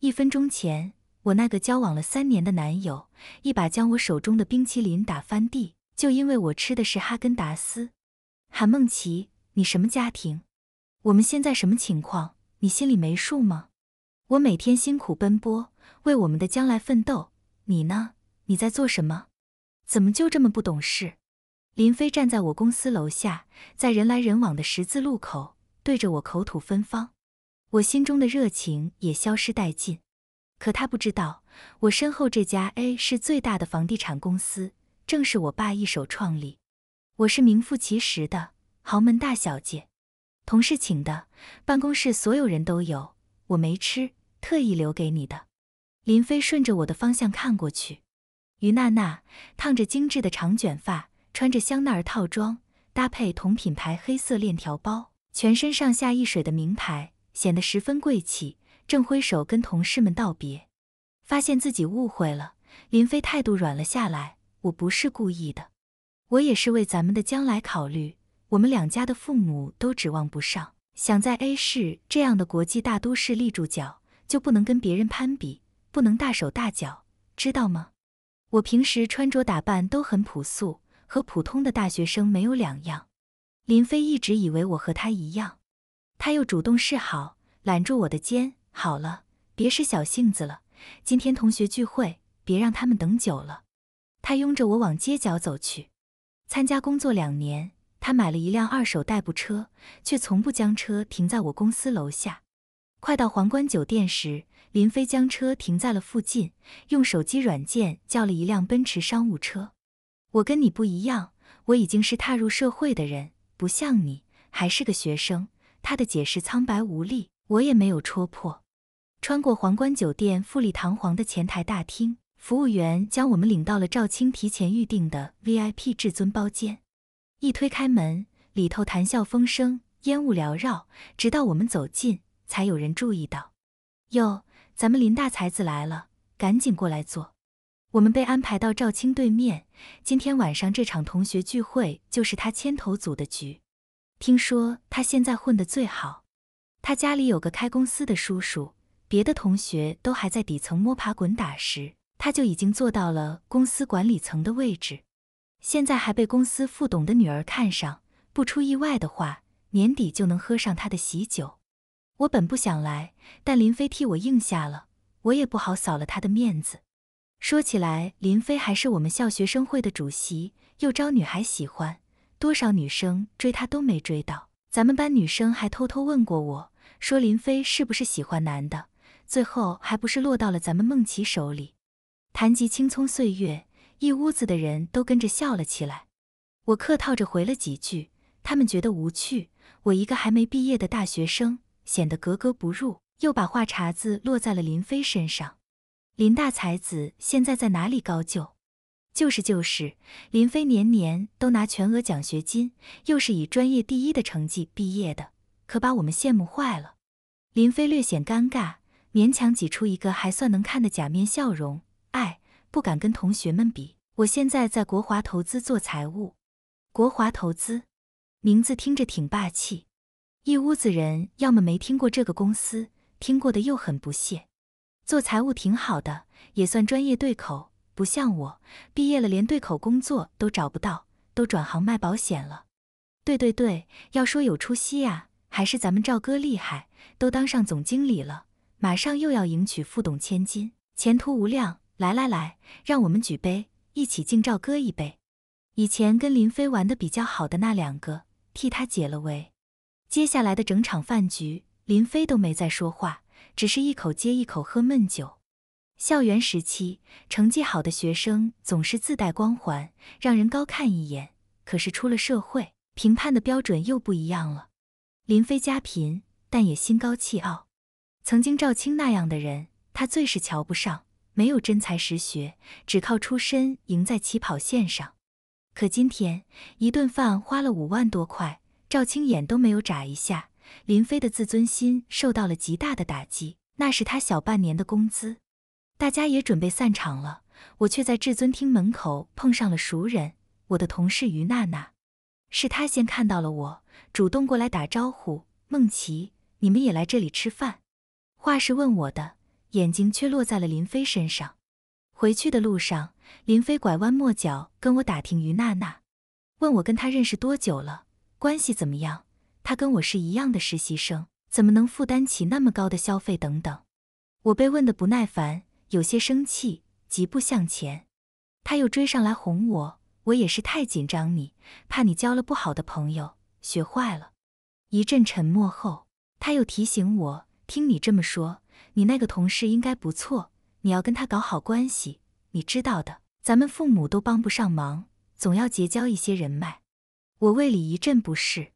一分钟前，我那个交往了三年的男友一把将我手中的冰淇淋打翻地，就因为我吃的是哈根达斯。韩梦琪，你什么家庭？我们现在什么情况？你心里没数吗？我每天辛苦奔波，为我们的将来奋斗，你呢？你在做什么？怎么就这么不懂事？林飞站在我公司楼下，在人来人往的十字路口，对着我口吐芬芳。我心中的热情也消失殆尽，可他不知道，我身后这家 A 市最大的房地产公司正是我爸一手创立。我是名副其实的豪门大小姐，同事请的，办公室所有人都有，我没吃，特意留给你的。林飞顺着我的方向看过去，于娜娜烫着精致的长卷发，穿着香奈儿套装，搭配同品牌黑色链条包，全身上下一水的名牌。显得十分贵气，正挥手跟同事们道别，发现自己误会了。林飞态度软了下来：“我不是故意的，我也是为咱们的将来考虑。我们两家的父母都指望不上，想在 A 市这样的国际大都市立住脚，就不能跟别人攀比，不能大手大脚，知道吗？我平时穿着打扮都很朴素，和普通的大学生没有两样。林飞一直以为我和他一样。”他又主动示好，揽住我的肩。好了，别使小性子了。今天同学聚会，别让他们等久了。他拥着我往街角走去。参加工作两年，他买了一辆二手代步车，却从不将车停在我公司楼下。快到皇冠酒店时，林飞将车停在了附近，用手机软件叫了一辆奔驰商务车。我跟你不一样，我已经是踏入社会的人，不像你还是个学生。他的解释苍白无力，我也没有戳破。穿过皇冠酒店富丽堂皇的前台大厅，服务员将我们领到了赵青提前预定的 VIP 至尊包间。一推开门，里头谈笑风生，烟雾缭绕，直到我们走近，才有人注意到：“哟，咱们林大才子来了，赶紧过来坐。”我们被安排到赵青对面。今天晚上这场同学聚会就是他牵头组的局。听说他现在混的最好，他家里有个开公司的叔叔，别的同学都还在底层摸爬滚打时，他就已经做到了公司管理层的位置，现在还被公司副董的女儿看上，不出意外的话，年底就能喝上他的喜酒。我本不想来，但林飞替我应下了，我也不好扫了他的面子。说起来，林飞还是我们校学生会的主席，又招女孩喜欢。多少女生追他都没追到，咱们班女生还偷偷问过我，说林飞是不是喜欢男的，最后还不是落到了咱们梦琪手里。谈及青葱岁月，一屋子的人都跟着笑了起来。我客套着回了几句，他们觉得无趣，我一个还没毕业的大学生显得格格不入，又把话茬子落在了林飞身上。林大才子现在在哪里高就？就是就是，林飞年年都拿全额奖学金，又是以专业第一的成绩毕业的，可把我们羡慕坏了。林飞略显尴尬，勉强挤出一个还算能看的假面笑容。哎，不敢跟同学们比，我现在在国华投资做财务。国华投资，名字听着挺霸气。一屋子人要么没听过这个公司，听过的又很不屑。做财务挺好的，也算专业对口。不像我，毕业了连对口工作都找不到，都转行卖保险了。对对对，要说有出息呀，还是咱们赵哥厉害，都当上总经理了，马上又要迎娶副董千金，前途无量。来来来，让我们举杯，一起敬赵哥一杯。以前跟林飞玩的比较好的那两个，替他解了围。接下来的整场饭局，林飞都没再说话，只是一口接一口喝闷酒。校园时期，成绩好的学生总是自带光环，让人高看一眼。可是出了社会，评判的标准又不一样了。林飞家贫，但也心高气傲。曾经赵青那样的人，他最是瞧不上。没有真才实学，只靠出身赢在起跑线上。可今天一顿饭花了五万多块，赵青眼都没有眨一下，林飞的自尊心受到了极大的打击。那是他小半年的工资。大家也准备散场了，我却在至尊厅门口碰上了熟人，我的同事于娜娜，是她先看到了我，主动过来打招呼。孟琪，你们也来这里吃饭？话是问我的，眼睛却落在了林飞身上。回去的路上，林飞拐弯抹角跟我打听于娜娜，问我跟她认识多久了，关系怎么样？她跟我是一样的实习生，怎么能负担起那么高的消费？等等。我被问的不耐烦。有些生气，疾步向前。他又追上来哄我：“我也是太紧张你，怕你交了不好的朋友，学坏了。”一阵沉默后，他又提醒我：“听你这么说，你那个同事应该不错，你要跟他搞好关系。你知道的，咱们父母都帮不上忙，总要结交一些人脉。”我胃里一阵不适。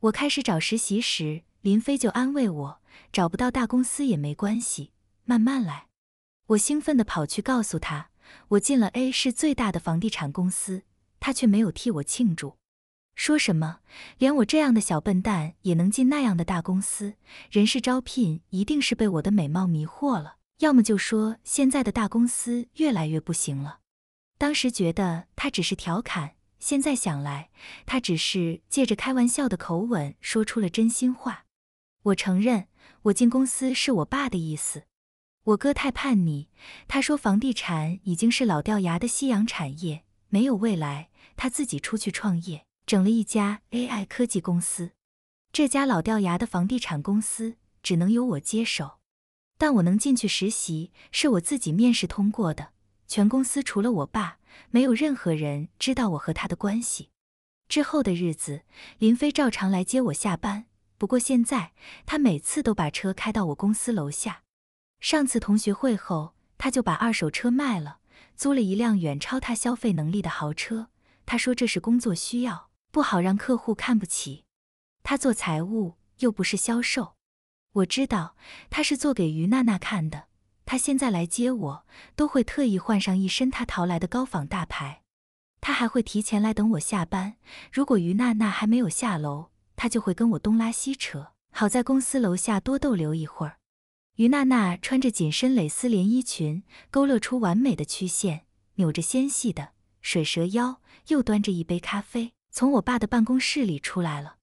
我开始找实习时，林飞就安慰我：“找不到大公司也没关系，慢慢来。”我兴奋地跑去告诉他，我进了 A 市最大的房地产公司，他却没有替我庆祝，说什么连我这样的小笨蛋也能进那样的大公司，人事招聘一定是被我的美貌迷惑了，要么就说现在的大公司越来越不行了。当时觉得他只是调侃，现在想来，他只是借着开玩笑的口吻说出了真心话。我承认，我进公司是我爸的意思。我哥太叛逆，他说房地产已经是老掉牙的夕阳产业，没有未来。他自己出去创业，整了一家 AI 科技公司。这家老掉牙的房地产公司只能由我接手，但我能进去实习，是我自己面试通过的。全公司除了我爸，没有任何人知道我和他的关系。之后的日子，林飞照常来接我下班，不过现在他每次都把车开到我公司楼下。上次同学会后，他就把二手车卖了，租了一辆远超他消费能力的豪车。他说这是工作需要，不好让客户看不起。他做财务又不是销售，我知道他是做给于娜娜看的。他现在来接我，都会特意换上一身他淘来的高仿大牌。他还会提前来等我下班，如果于娜娜还没有下楼，他就会跟我东拉西扯，好在公司楼下多逗留一会儿。于娜娜穿着紧身蕾丝连衣裙，勾勒出完美的曲线，扭着纤细的水蛇腰，又端着一杯咖啡，从我爸的办公室里出来了，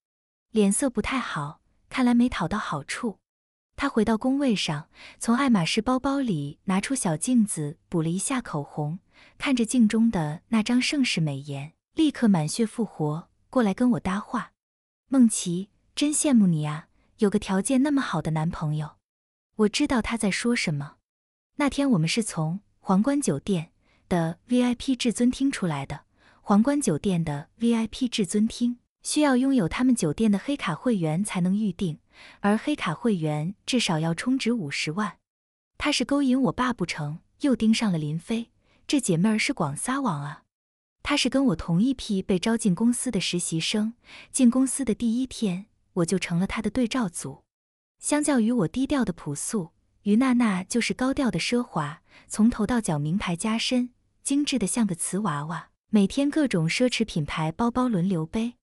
脸色不太好，看来没讨到好处。她回到工位上，从爱马仕包包里拿出小镜子补了一下口红，看着镜中的那张盛世美颜，立刻满血复活，过来跟我搭话。梦琪，真羡慕你啊，有个条件那么好的男朋友。我知道他在说什么。那天我们是从皇冠酒店的 VIP 至尊厅出来的。皇冠酒店的 VIP 至尊厅需要拥有他们酒店的黑卡会员才能预定，而黑卡会员至少要充值五十万。他是勾引我爸不成，又盯上了林飞。这姐妹儿是广撒网啊。他是跟我同一批被招进公司的实习生，进公司的第一天我就成了他的对照组。相较于我低调的朴素，于娜娜就是高调的奢华。从头到脚，名牌加身，精致的像个瓷娃娃。每天各种奢侈品牌包包轮流背，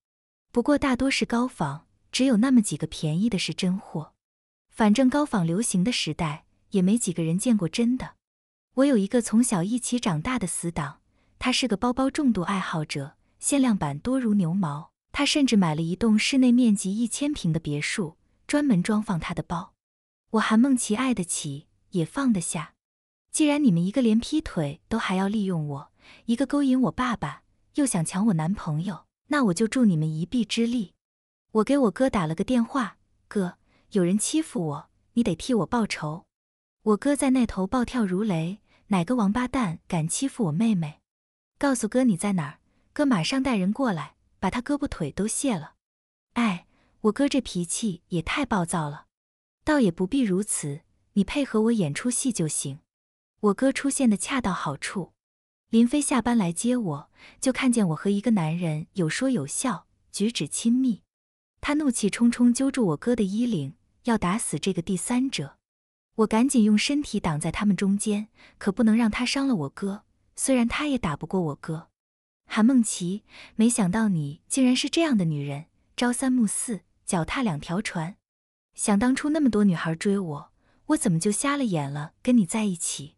不过大多是高仿，只有那么几个便宜的是真货。反正高仿流行的时代，也没几个人见过真的。我有一个从小一起长大的死党，他是个包包重度爱好者，限量版多如牛毛。他甚至买了一栋室内面积一千平的别墅。专门装放他的包，我韩梦琪爱得起也放得下。既然你们一个连劈腿都还要利用我，一个勾引我爸爸又想抢我男朋友，那我就助你们一臂之力。我给我哥打了个电话，哥，有人欺负我，你得替我报仇。我哥在那头暴跳如雷，哪个王八蛋敢欺负我妹妹？告诉哥你在哪儿，哥马上带人过来，把他胳膊腿都卸了。哎。我哥这脾气也太暴躁了，倒也不必如此，你配合我演出戏就行。我哥出现的恰到好处，林飞下班来接我，就看见我和一个男人有说有笑，举止亲密。他怒气冲冲揪住我哥的衣领，要打死这个第三者。我赶紧用身体挡在他们中间，可不能让他伤了我哥。虽然他也打不过我哥。韩梦琪，没想到你竟然是这样的女人，朝三暮四。脚踏两条船，想当初那么多女孩追我，我怎么就瞎了眼了，跟你在一起？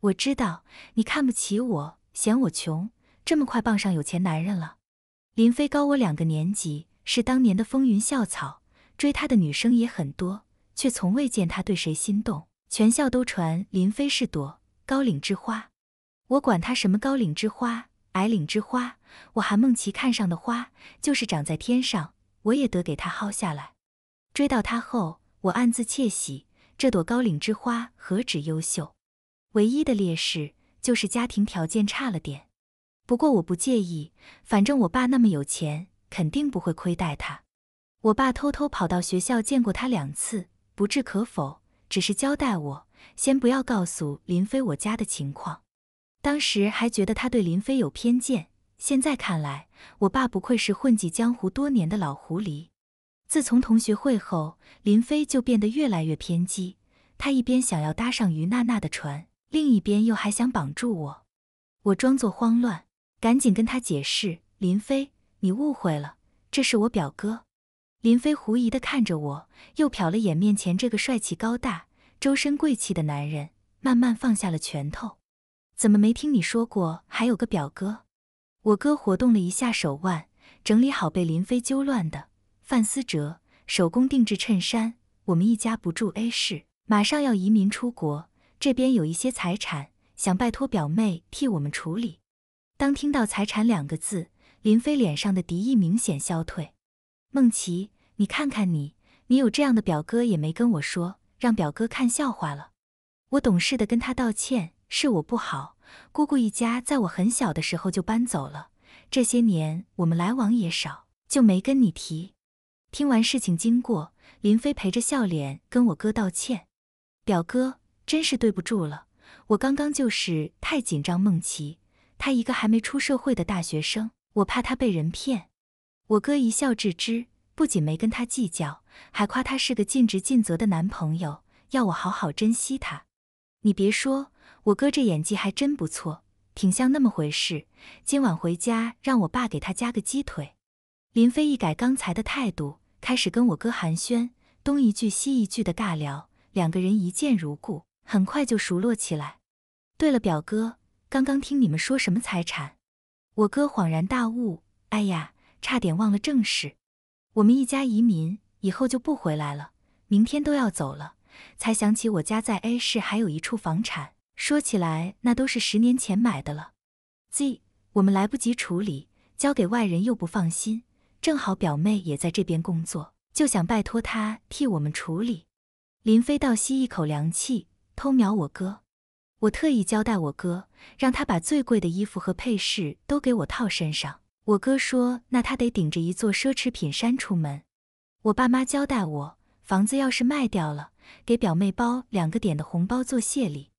我知道你看不起我，嫌我穷，这么快傍上有钱男人了。林飞高我两个年级，是当年的风云校草，追他的女生也很多，却从未见他对谁心动。全校都传林飞是朵高岭之花，我管他什么高岭之花、矮岭之花，我韩梦琪看上的花就是长在天上。我也得给他薅下来。追到他后，我暗自窃喜，这朵高岭之花何止优秀，唯一的劣势就是家庭条件差了点。不过我不介意，反正我爸那么有钱，肯定不会亏待他。我爸偷偷跑到学校见过他两次，不置可否，只是交代我先不要告诉林飞我家的情况。当时还觉得他对林飞有偏见。现在看来，我爸不愧是混迹江湖多年的老狐狸。自从同学会后，林飞就变得越来越偏激。他一边想要搭上于娜娜的船，另一边又还想绑住我。我装作慌乱，赶紧跟他解释：“林飞，你误会了，这是我表哥。”林飞狐疑地看着我，又瞟了眼面前这个帅气高大、周身贵气的男人，慢慢放下了拳头。“怎么没听你说过还有个表哥？”我哥活动了一下手腕，整理好被林飞揪乱的范思哲手工定制衬衫。我们一家不住 A 市，马上要移民出国，这边有一些财产，想拜托表妹替我们处理。当听到“财产”两个字，林飞脸上的敌意明显消退。梦琪，你看看你，你有这样的表哥也没跟我说，让表哥看笑话了。我懂事的跟他道歉。是我不好，姑姑一家在我很小的时候就搬走了，这些年我们来往也少，就没跟你提。听完事情经过，林飞陪着笑脸跟我哥道歉：“表哥，真是对不住了，我刚刚就是太紧张。梦琪，她一个还没出社会的大学生，我怕她被人骗。”我哥一笑置之，不仅没跟他计较，还夸他是个尽职尽责的男朋友，要我好好珍惜他。你别说。我哥这演技还真不错，挺像那么回事。今晚回家让我爸给他加个鸡腿。林飞一改刚才的态度，开始跟我哥寒暄，东一句西一句的尬聊，两个人一见如故，很快就熟络起来。对了，表哥，刚刚听你们说什么财产？我哥恍然大悟，哎呀，差点忘了正事。我们一家移民以后就不回来了，明天都要走了，才想起我家在 A 市还有一处房产。说起来，那都是十年前买的了。Z，我们来不及处理，交给外人又不放心。正好表妹也在这边工作，就想拜托她替我们处理。林飞倒吸一口凉气，偷瞄我哥。我特意交代我哥，让他把最贵的衣服和配饰都给我套身上。我哥说，那他得顶着一座奢侈品山出门。我爸妈交代我，房子要是卖掉了，给表妹包两个点的红包做谢礼。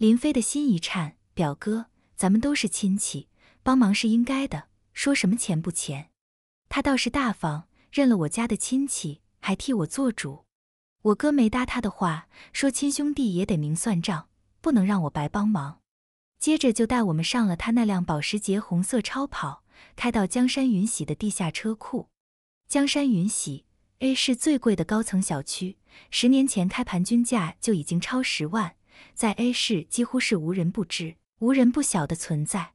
林飞的心一颤，表哥，咱们都是亲戚，帮忙是应该的，说什么钱不钱？他倒是大方，认了我家的亲戚，还替我做主。我哥没搭他的话，说亲兄弟也得明算账，不能让我白帮忙。接着就带我们上了他那辆保时捷红色超跑，开到江山云玺的地下车库。江山云玺，A 市最贵的高层小区，十年前开盘均价就已经超十万。在 A 市几乎是无人不知、无人不晓的存在。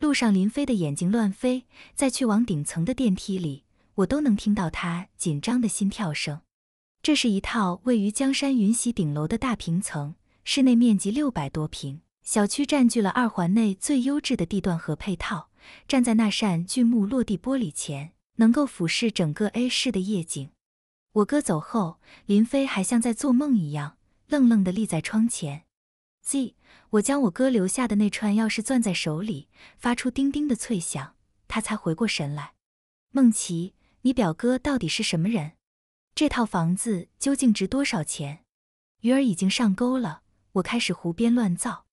路上，林飞的眼睛乱飞，在去往顶层的电梯里，我都能听到他紧张的心跳声。这是一套位于江山云玺顶楼的大平层，室内面积六百多平，小区占据了二环内最优质的地段和配套。站在那扇巨幕落地玻璃前，能够俯视整个 A 市的夜景。我哥走后，林飞还像在做梦一样。愣愣的立在窗前，Z，我将我哥留下的那串钥匙攥在手里，发出叮叮的脆响。他才回过神来。梦琪，你表哥到底是什么人？这套房子究竟值多少钱？鱼儿已经上钩了，我开始胡编乱造。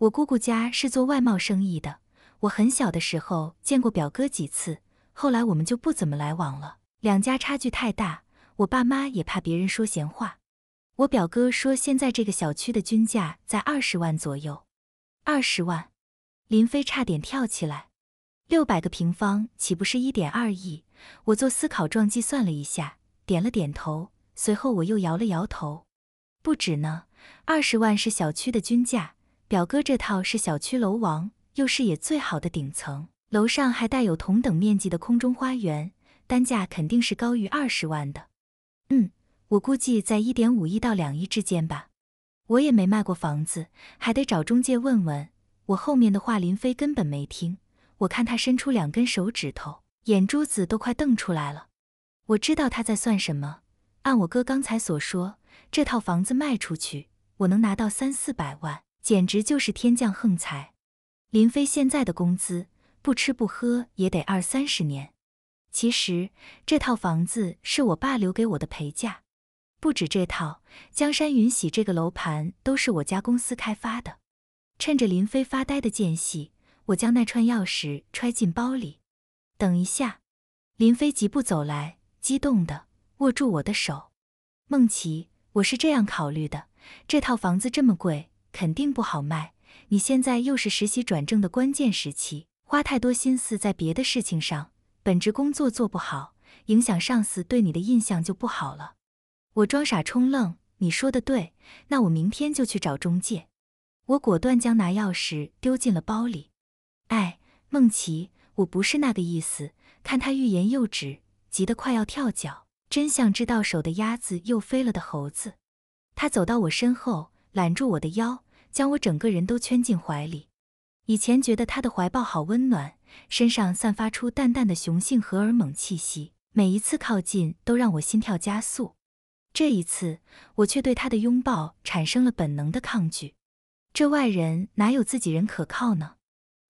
我姑姑家是做外贸生意的，我很小的时候见过表哥几次，后来我们就不怎么来往了。两家差距太大，我爸妈也怕别人说闲话。我表哥说，现在这个小区的均价在二十万左右。二十万，林飞差点跳起来。六百个平方，岂不是一点二亿？我做思考状计算了一下，点了点头。随后我又摇了摇头。不止呢，二十万是小区的均价。表哥这套是小区楼王，又视野最好的顶层，楼上还带有同等面积的空中花园，单价肯定是高于二十万的。嗯。我估计在一点五亿到两亿之间吧，我也没卖过房子，还得找中介问问。我后面的话林飞根本没听，我看他伸出两根手指头，眼珠子都快瞪出来了。我知道他在算什么，按我哥刚才所说，这套房子卖出去，我能拿到三四百万，简直就是天降横财。林飞现在的工资，不吃不喝也得二三十年。其实这套房子是我爸留给我的陪嫁。不止这套，江山云玺这个楼盘都是我家公司开发的。趁着林飞发呆的间隙，我将那串钥匙揣进包里。等一下，林飞疾步走来，激动的握住我的手。梦琪，我是这样考虑的，这套房子这么贵，肯定不好卖。你现在又是实习转正的关键时期，花太多心思在别的事情上，本职工作做不好，影响上司对你的印象就不好了。我装傻充愣，你说的对，那我明天就去找中介。我果断将拿钥匙丢进了包里。哎，梦琪，我不是那个意思。看他欲言又止，急得快要跳脚，真像只到手的鸭子又飞了的猴子。他走到我身后，揽住我的腰，将我整个人都圈进怀里。以前觉得他的怀抱好温暖，身上散发出淡淡的雄性荷尔蒙气息，每一次靠近都让我心跳加速。这一次，我却对他的拥抱产生了本能的抗拒。这外人哪有自己人可靠呢？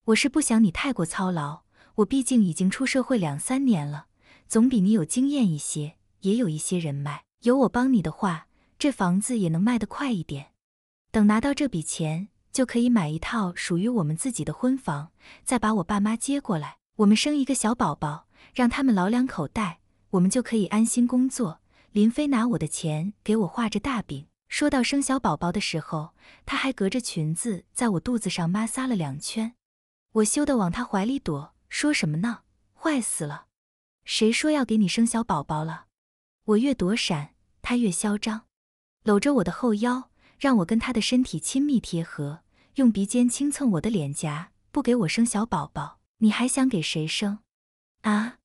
我是不想你太过操劳。我毕竟已经出社会两三年了，总比你有经验一些，也有一些人脉。有我帮你的话，这房子也能卖得快一点。等拿到这笔钱，就可以买一套属于我们自己的婚房，再把我爸妈接过来，我们生一个小宝宝，让他们老两口带，我们就可以安心工作。林飞拿我的钱给我画着大饼，说到生小宝宝的时候，他还隔着裙子在我肚子上抹撒了两圈，我羞得往他怀里躲，说什么呢？坏死了！谁说要给你生小宝宝了？我越躲闪，他越嚣张，搂着我的后腰，让我跟他的身体亲密贴合，用鼻尖轻蹭我的脸颊，不给我生小宝宝，你还想给谁生？啊？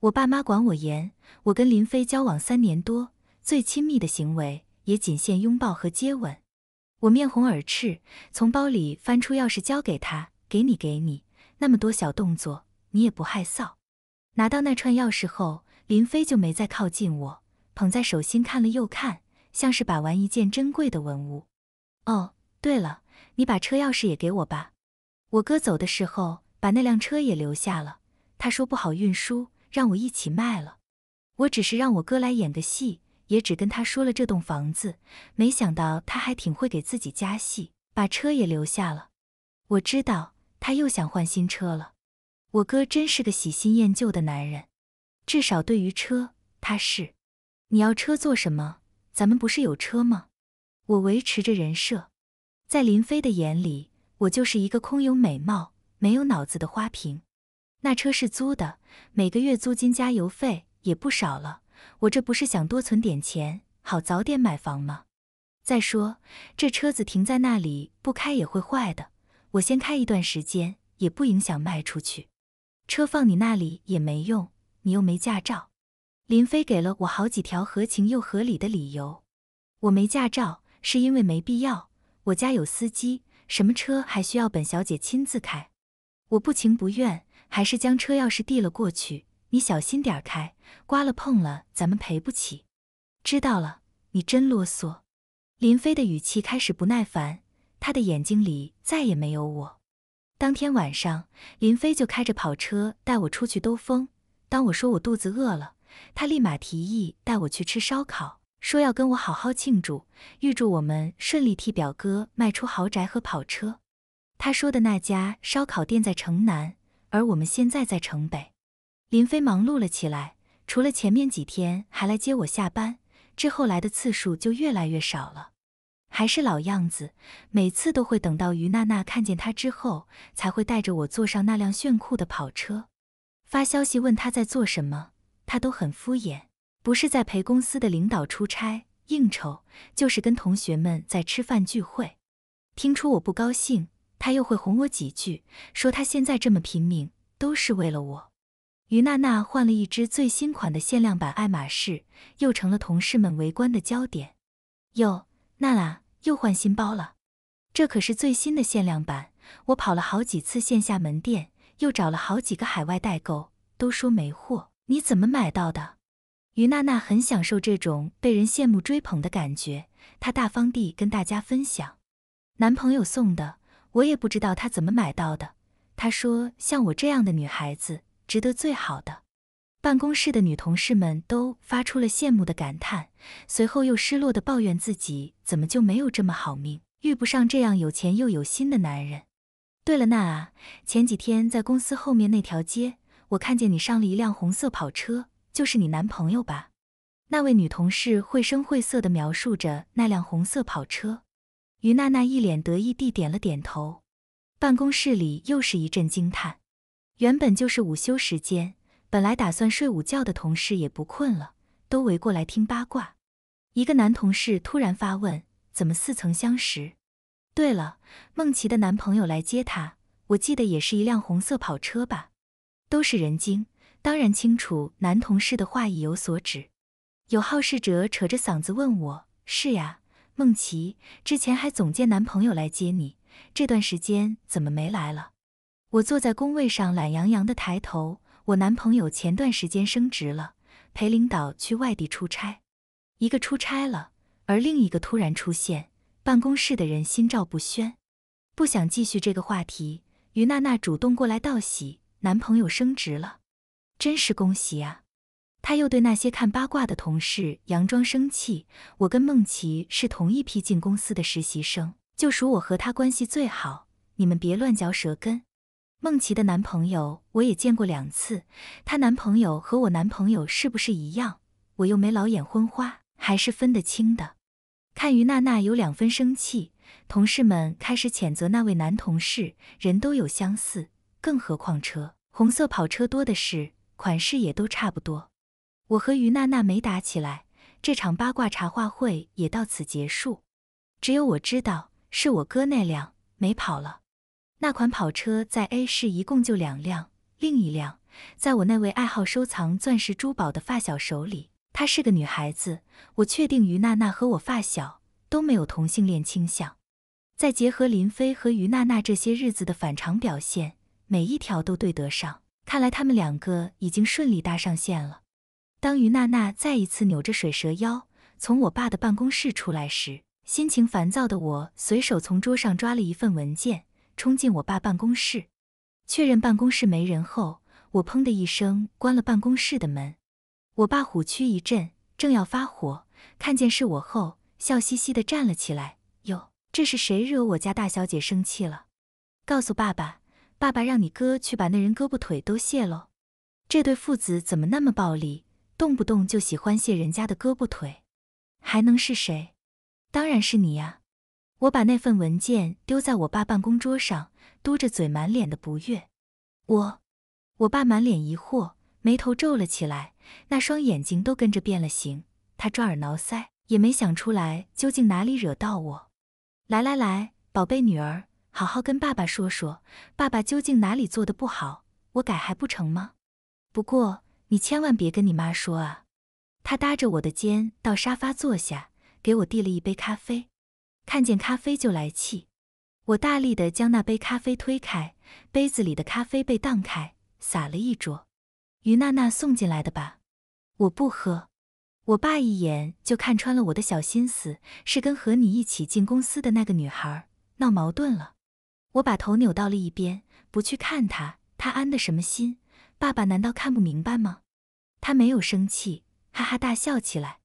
我爸妈管我严，我跟林飞交往三年多，最亲密的行为也仅限拥抱和接吻。我面红耳赤，从包里翻出钥匙交给他：“给你，给你，那么多小动作，你也不害臊。”拿到那串钥匙后，林飞就没再靠近我，捧在手心看了又看，像是把玩一件珍贵的文物。哦，对了，你把车钥匙也给我吧。我哥走的时候把那辆车也留下了，他说不好运输。让我一起卖了，我只是让我哥来演个戏，也只跟他说了这栋房子，没想到他还挺会给自己加戏，把车也留下了。我知道他又想换新车了，我哥真是个喜新厌旧的男人，至少对于车他是。你要车做什么？咱们不是有车吗？我维持着人设，在林飞的眼里，我就是一个空有美貌没有脑子的花瓶。那车是租的，每个月租金加油费也不少了。我这不是想多存点钱，好早点买房吗？再说这车子停在那里不开也会坏的，我先开一段时间也不影响卖出去。车放你那里也没用，你又没驾照。林飞给了我好几条合情又合理的理由。我没驾照是因为没必要，我家有司机，什么车还需要本小姐亲自开？我不情不愿。还是将车钥匙递了过去，你小心点开，刮了碰了咱们赔不起。知道了，你真啰嗦。林飞的语气开始不耐烦，他的眼睛里再也没有我。当天晚上，林飞就开着跑车带我出去兜风。当我说我肚子饿了，他立马提议带我去吃烧烤，说要跟我好好庆祝，预祝我们顺利替表哥卖出豪宅和跑车。他说的那家烧烤店在城南。而我们现在在城北，林飞忙碌了起来。除了前面几天还来接我下班，之后来的次数就越来越少了。还是老样子，每次都会等到于娜娜看见他之后，才会带着我坐上那辆炫酷的跑车。发消息问他在做什么，他都很敷衍，不是在陪公司的领导出差应酬，就是跟同学们在吃饭聚会。听出我不高兴。他又会哄我几句，说他现在这么拼命都是为了我。于娜娜换了一只最新款的限量版爱马仕，又成了同事们围观的焦点。哟，娜娜又换新包了，这可是最新的限量版。我跑了好几次线下门店，又找了好几个海外代购，都说没货。你怎么买到的？于娜娜很享受这种被人羡慕追捧的感觉，她大方地跟大家分享，男朋友送的。我也不知道他怎么买到的。他说：“像我这样的女孩子，值得最好的。”办公室的女同事们都发出了羡慕的感叹，随后又失落的抱怨自己怎么就没有这么好命，遇不上这样有钱又有心的男人。对了，娜啊，前几天在公司后面那条街，我看见你上了一辆红色跑车，就是你男朋友吧？那位女同事绘声绘色地描述着那辆红色跑车。于娜娜一脸得意地点了点头，办公室里又是一阵惊叹。原本就是午休时间，本来打算睡午觉的同事也不困了，都围过来听八卦。一个男同事突然发问：“怎么似曾相识？”“对了，孟琪的男朋友来接她，我记得也是一辆红色跑车吧？”都是人精，当然清楚。男同事的话意有所指，有好事者扯着嗓子问我：“是呀。”梦琪，之前还总见男朋友来接你，这段时间怎么没来了？我坐在工位上，懒洋洋的抬头。我男朋友前段时间升职了，陪领导去外地出差。一个出差了，而另一个突然出现，办公室的人心照不宣。不想继续这个话题，于娜娜主动过来道喜：“男朋友升职了，真是恭喜啊！”他又对那些看八卦的同事佯装生气。我跟孟琪是同一批进公司的实习生，就属我和他关系最好。你们别乱嚼舌根。孟琪的男朋友我也见过两次，她男朋友和我男朋友是不是一样？我又没老眼昏花，还是分得清的。看于娜娜有两分生气，同事们开始谴责那位男同事。人都有相似，更何况车，红色跑车多的是，款式也都差不多。我和于娜娜没打起来，这场八卦茶话会也到此结束。只有我知道，是我哥那辆没跑了。那款跑车在 A 市一共就两辆，另一辆在我那位爱好收藏钻石珠宝的发小手里。她是个女孩子，我确定于娜娜和我发小都没有同性恋倾向。再结合林飞和于娜娜这些日子的反常表现，每一条都对得上。看来他们两个已经顺利搭上线了。当于娜娜再一次扭着水蛇腰从我爸的办公室出来时，心情烦躁的我随手从桌上抓了一份文件，冲进我爸办公室。确认办公室没人后，我砰的一声关了办公室的门。我爸虎躯一震，正要发火，看见是我后，笑嘻嘻的站了起来。哟，这是谁惹我家大小姐生气了？告诉爸爸，爸爸让你哥去把那人胳膊腿都卸喽。这对父子怎么那么暴力？动不动就喜欢卸人家的胳膊腿，还能是谁？当然是你呀！我把那份文件丢在我爸办公桌上，嘟着嘴，满脸的不悦。我，我爸满脸疑惑，眉头皱了起来，那双眼睛都跟着变了形。他抓耳挠腮，也没想出来究竟哪里惹到我。来来来，宝贝女儿，好好跟爸爸说说，爸爸究竟哪里做的不好？我改还不成吗？不过。你千万别跟你妈说啊！他搭着我的肩到沙发坐下，给我递了一杯咖啡，看见咖啡就来气。我大力的将那杯咖啡推开，杯子里的咖啡被荡开，洒了一桌。于娜娜送进来的吧？我不喝。我爸一眼就看穿了我的小心思，是跟和你一起进公司的那个女孩闹矛盾了。我把头扭到了一边，不去看她，她安的什么心？爸爸难道看不明白吗？他没有生气，哈哈大笑起来。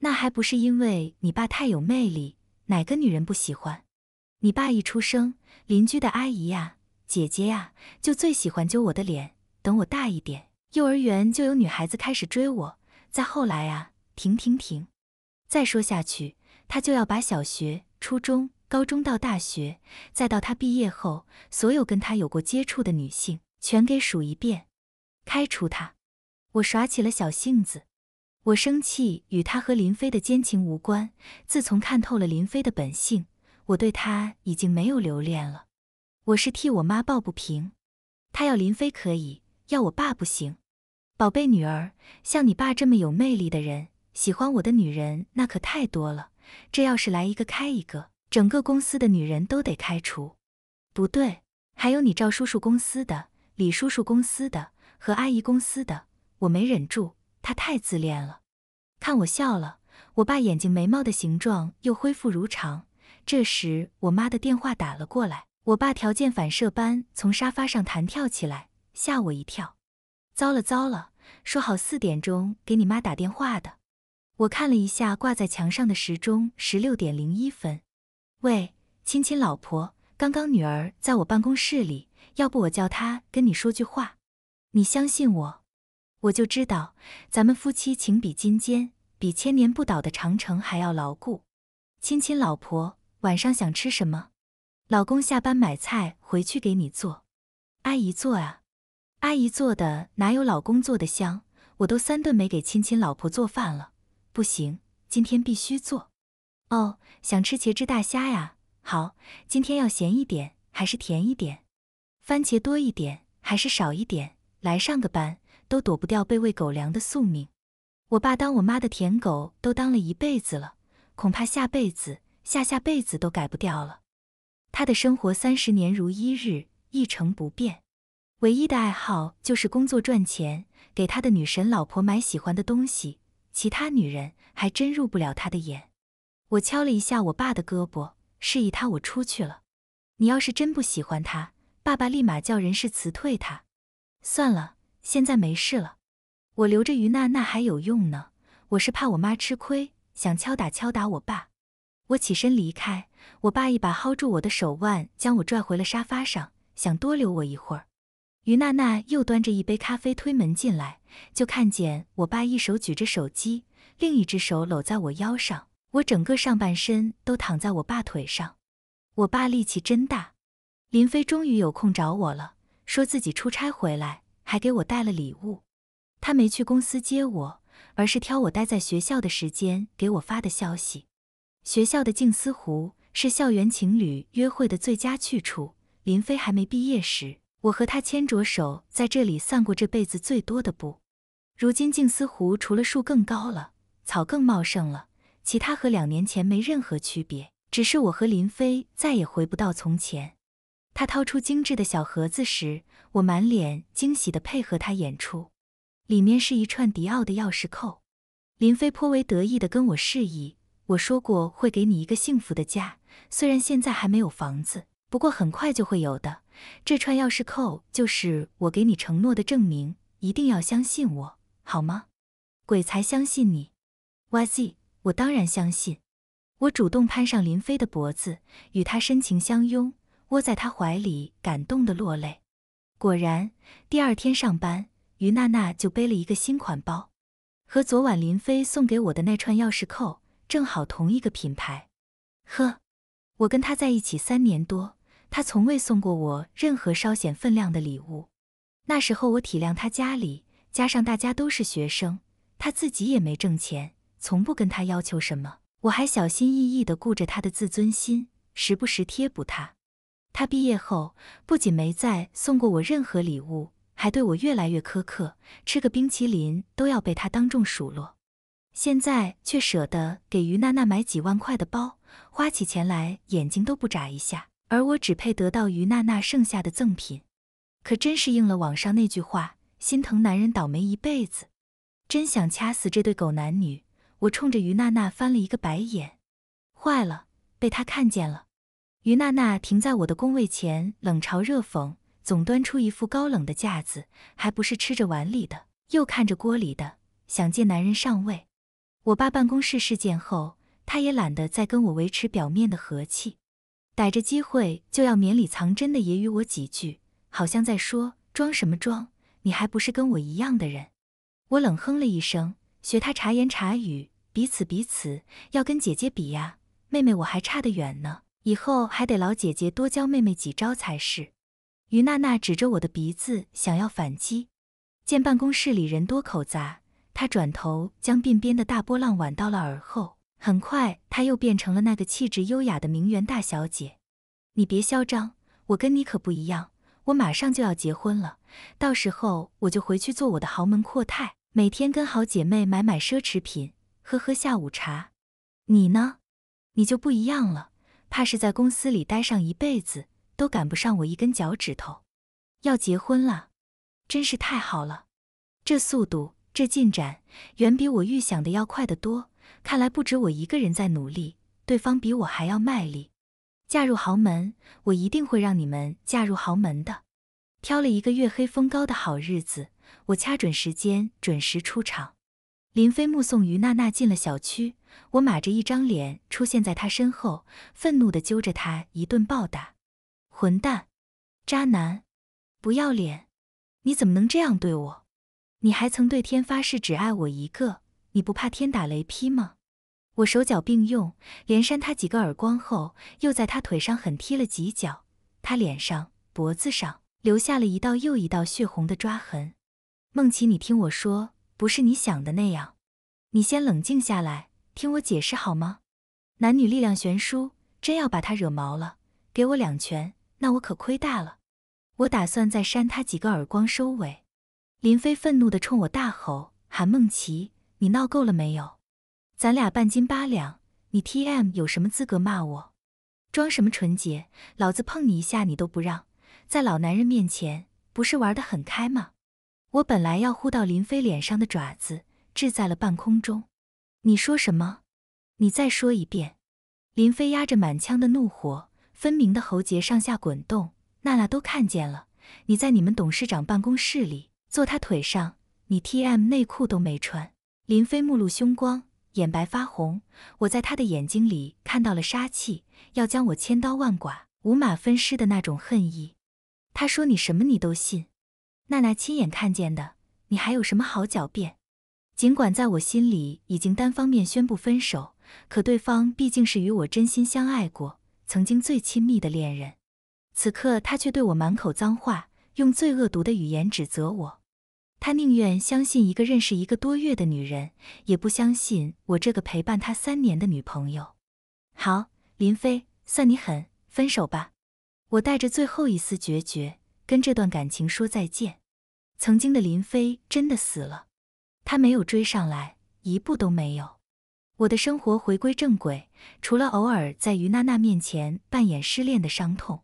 那还不是因为你爸太有魅力，哪个女人不喜欢？你爸一出生，邻居的阿姨呀、姐姐呀，就最喜欢揪我的脸。等我大一点，幼儿园就有女孩子开始追我。再后来啊，停停停，再说下去，他就要把小学、初中、高中到大学，再到他毕业后所有跟他有过接触的女性全给数一遍。开除他！我耍起了小性子。我生气与他和林飞的奸情无关。自从看透了林飞的本性，我对他已经没有留恋了。我是替我妈抱不平。他要林飞可以，要我爸不行。宝贝女儿，像你爸这么有魅力的人，喜欢我的女人那可太多了。这要是来一个开一个，整个公司的女人都得开除。不对，还有你赵叔叔公司的、李叔叔公司的。和阿姨公司的，我没忍住，他太自恋了。看我笑了，我爸眼睛眉毛的形状又恢复如常。这时，我妈的电话打了过来，我爸条件反射般从沙发上弹跳起来，吓我一跳。糟了糟了，说好四点钟给你妈打电话的。我看了一下挂在墙上的时钟，十六点零一分。喂，亲亲老婆，刚刚女儿在我办公室里，要不我叫她跟你说句话。你相信我，我就知道咱们夫妻情比金坚，比千年不倒的长城还要牢固。亲亲老婆，晚上想吃什么？老公下班买菜回去给你做。阿姨做啊，阿姨做的哪有老公做的香？我都三顿没给亲亲老婆做饭了，不行，今天必须做。哦，想吃茄汁大虾呀？好，今天要咸一点还是甜一点？番茄多一点还是少一点？来上个班都躲不掉被喂狗粮的宿命。我爸当我妈的舔狗都当了一辈子了，恐怕下辈子、下下辈子都改不掉了。他的生活三十年如一日，一成不变，唯一的爱好就是工作赚钱，给他的女神老婆买喜欢的东西。其他女人还真入不了他的眼。我敲了一下我爸的胳膊，示意他我出去了。你要是真不喜欢他，爸爸立马叫人事辞退他。算了，现在没事了，我留着于娜娜还有用呢。我是怕我妈吃亏，想敲打敲打我爸。我起身离开，我爸一把薅住我的手腕，将我拽回了沙发上，想多留我一会儿。于娜娜又端着一杯咖啡推门进来，就看见我爸一手举着手机，另一只手搂在我腰上，我整个上半身都躺在我爸腿上。我爸力气真大。林飞终于有空找我了。说自己出差回来，还给我带了礼物。他没去公司接我，而是挑我待在学校的时间给我发的消息。学校的静思湖是校园情侣约会的最佳去处。林飞还没毕业时，我和他牵着手在这里散过这辈子最多的步。如今静思湖除了树更高了，草更茂盛了，其他和两年前没任何区别。只是我和林飞再也回不到从前。他掏出精致的小盒子时，我满脸惊喜地配合他演出。里面是一串迪奥的钥匙扣。林飞颇为得意地跟我示意：“我说过会给你一个幸福的家，虽然现在还没有房子，不过很快就会有的。这串钥匙扣就是我给你承诺的证明，一定要相信我，好吗？”“鬼才相信你。”“Y Z，我当然相信。”我主动攀上林飞的脖子，与他深情相拥。窝在他怀里，感动的落泪。果然，第二天上班，于娜娜就背了一个新款包，和昨晚林飞送给我的那串钥匙扣正好同一个品牌。呵，我跟他在一起三年多，他从未送过我任何稍显分量的礼物。那时候我体谅他家里，加上大家都是学生，他自己也没挣钱，从不跟他要求什么。我还小心翼翼的顾着他的自尊心，时不时贴补他。他毕业后不仅没再送过我任何礼物，还对我越来越苛刻，吃个冰淇淋都要被他当众数落。现在却舍得给于娜娜买几万块的包，花起钱来眼睛都不眨一下，而我只配得到于娜娜剩下的赠品。可真是应了网上那句话：心疼男人倒霉一辈子。真想掐死这对狗男女！我冲着于娜娜翻了一个白眼。坏了，被他看见了。于娜娜停在我的工位前，冷嘲热讽，总端出一副高冷的架子，还不是吃着碗里的，又看着锅里的，想借男人上位。我爸办公室事件后，她也懒得再跟我维持表面的和气，逮着机会就要绵里藏针的揶揄我几句，好像在说装什么装，你还不是跟我一样的人。我冷哼了一声，学她茶言茶语，彼此彼此，要跟姐姐比呀，妹妹我还差得远呢。以后还得老姐姐多教妹妹几招才是。于娜娜指着我的鼻子想要反击，见办公室里人多口杂，她转头将鬓边的大波浪挽到了耳后，很快她又变成了那个气质优雅的名媛大小姐。你别嚣张，我跟你可不一样，我马上就要结婚了，到时候我就回去做我的豪门阔太，每天跟好姐妹买买奢侈品，喝喝下午茶。你呢？你就不一样了。怕是在公司里待上一辈子都赶不上我一根脚趾头。要结婚了，真是太好了！这速度，这进展，远比我预想的要快得多。看来不止我一个人在努力，对方比我还要卖力。嫁入豪门，我一定会让你们嫁入豪门的。挑了一个月黑风高的好日子，我掐准时间，准时出场。林飞目送于娜娜进了小区。我马着一张脸出现在他身后，愤怒的揪着他一顿暴打。混蛋，渣男，不要脸！你怎么能这样对我？你还曾对天发誓只爱我一个，你不怕天打雷劈吗？我手脚并用，连扇他几个耳光后，又在他腿上狠踢了几脚。他脸上、脖子上留下了一道又一道血红的抓痕。梦琪，你听我说，不是你想的那样。你先冷静下来。听我解释好吗？男女力量悬殊，真要把他惹毛了，给我两拳，那我可亏大了。我打算再扇他几个耳光收尾。林飞愤怒的冲我大吼：“韩梦琪，你闹够了没有？咱俩半斤八两，你 T M 有什么资格骂我？装什么纯洁？老子碰你一下你都不让，在老男人面前不是玩的很开吗？”我本来要呼到林飞脸上的爪子，掷在了半空中。你说什么？你再说一遍！林飞压着满腔的怒火，分明的喉结上下滚动，娜娜都看见了。你在你们董事长办公室里坐他腿上，你 TM 内裤都没穿！林飞目露凶光，眼白发红，我在他的眼睛里看到了杀气，要将我千刀万剐、五马分尸的那种恨意。他说你什么你都信，娜娜亲眼看见的，你还有什么好狡辩？尽管在我心里已经单方面宣布分手，可对方毕竟是与我真心相爱过、曾经最亲密的恋人。此刻他却对我满口脏话，用最恶毒的语言指责我。他宁愿相信一个认识一个多月的女人，也不相信我这个陪伴他三年的女朋友。好，林飞，算你狠，分手吧。我带着最后一丝决绝，跟这段感情说再见。曾经的林飞真的死了。他没有追上来，一步都没有。我的生活回归正轨，除了偶尔在于娜娜面前扮演失恋的伤痛。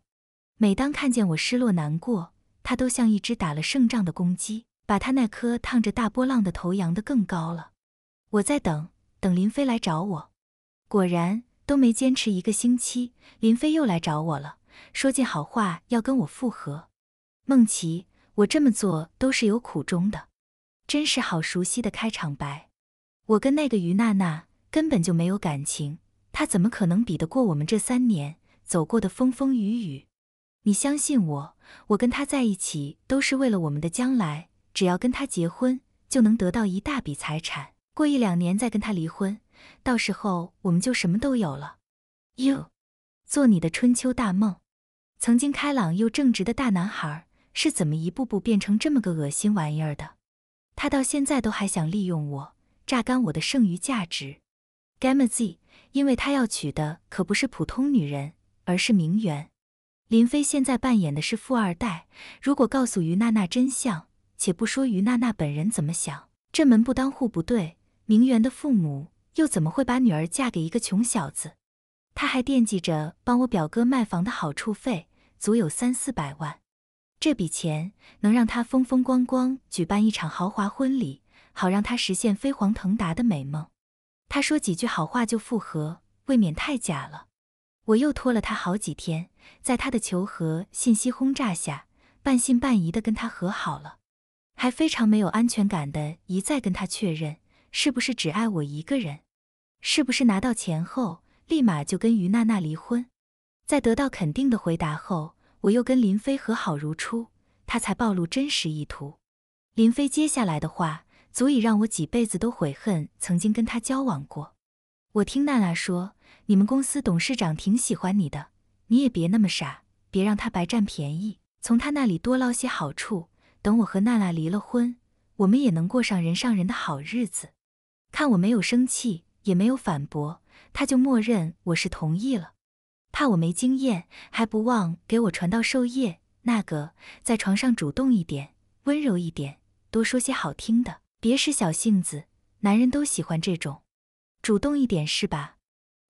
每当看见我失落难过，他都像一只打了胜仗的公鸡，把他那颗烫着大波浪的头扬得更高了。我在等，等林飞来找我。果然，都没坚持一个星期，林飞又来找我了，说尽好话要跟我复合。梦琪，我这么做都是有苦衷的。真是好熟悉的开场白！我跟那个于娜娜根本就没有感情，她怎么可能比得过我们这三年走过的风风雨雨？你相信我，我跟她在一起都是为了我们的将来。只要跟她结婚，就能得到一大笔财产。过一两年再跟她离婚，到时候我们就什么都有了。哟，做你的春秋大梦！曾经开朗又正直的大男孩，是怎么一步步变成这么个恶心玩意儿的？他到现在都还想利用我，榨干我的剩余价值。g a m m a Z，因为他要娶的可不是普通女人，而是名媛。林飞现在扮演的是富二代。如果告诉于娜娜真相，且不说于娜娜本人怎么想，这门不当户不对，名媛的父母又怎么会把女儿嫁给一个穷小子？他还惦记着帮我表哥卖房的好处费，足有三四百万。这笔钱能让他风风光光举办一场豪华婚礼，好让他实现飞黄腾达的美梦。他说几句好话就复合，未免太假了。我又拖了他好几天，在他的求和信息轰炸下，半信半疑的跟他和好了，还非常没有安全感的一再跟他确认，是不是只爱我一个人，是不是拿到钱后立马就跟于娜娜离婚。在得到肯定的回答后。我又跟林飞和好如初，他才暴露真实意图。林飞接下来的话，足以让我几辈子都悔恨曾经跟他交往过。我听娜娜说，你们公司董事长挺喜欢你的，你也别那么傻，别让他白占便宜，从他那里多捞些好处。等我和娜娜离了婚，我们也能过上人上人的好日子。看我没有生气，也没有反驳，他就默认我是同意了。怕我没经验，还不忘给我传道授业。那个在床上主动一点，温柔一点，多说些好听的，别使小性子。男人都喜欢这种，主动一点是吧？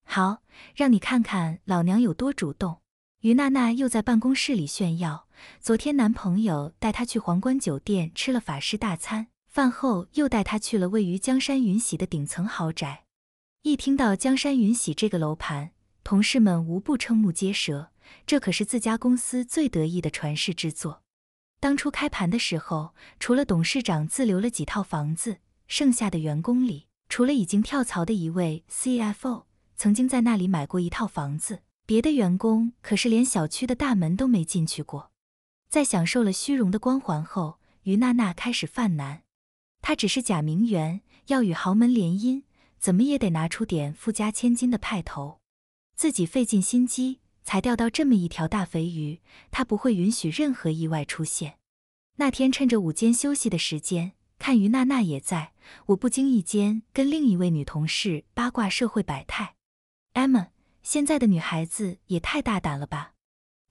好，让你看看老娘有多主动。于娜娜又在办公室里炫耀，昨天男朋友带她去皇冠酒店吃了法式大餐，饭后又带她去了位于江山云玺的顶层豪宅。一听到江山云玺这个楼盘，同事们无不瞠目结舌，这可是自家公司最得意的传世之作。当初开盘的时候，除了董事长自留了几套房子，剩下的员工里，除了已经跳槽的一位 CFO 曾经在那里买过一套房子，别的员工可是连小区的大门都没进去过。在享受了虚荣的光环后，于娜娜开始犯难。她只是假名媛，要与豪门联姻，怎么也得拿出点富家千金的派头。自己费尽心机才钓到这么一条大肥鱼，他不会允许任何意外出现。那天趁着午间休息的时间，看于娜娜也在，我不经意间跟另一位女同事八卦社会百态。Emma，现在的女孩子也太大胆了吧？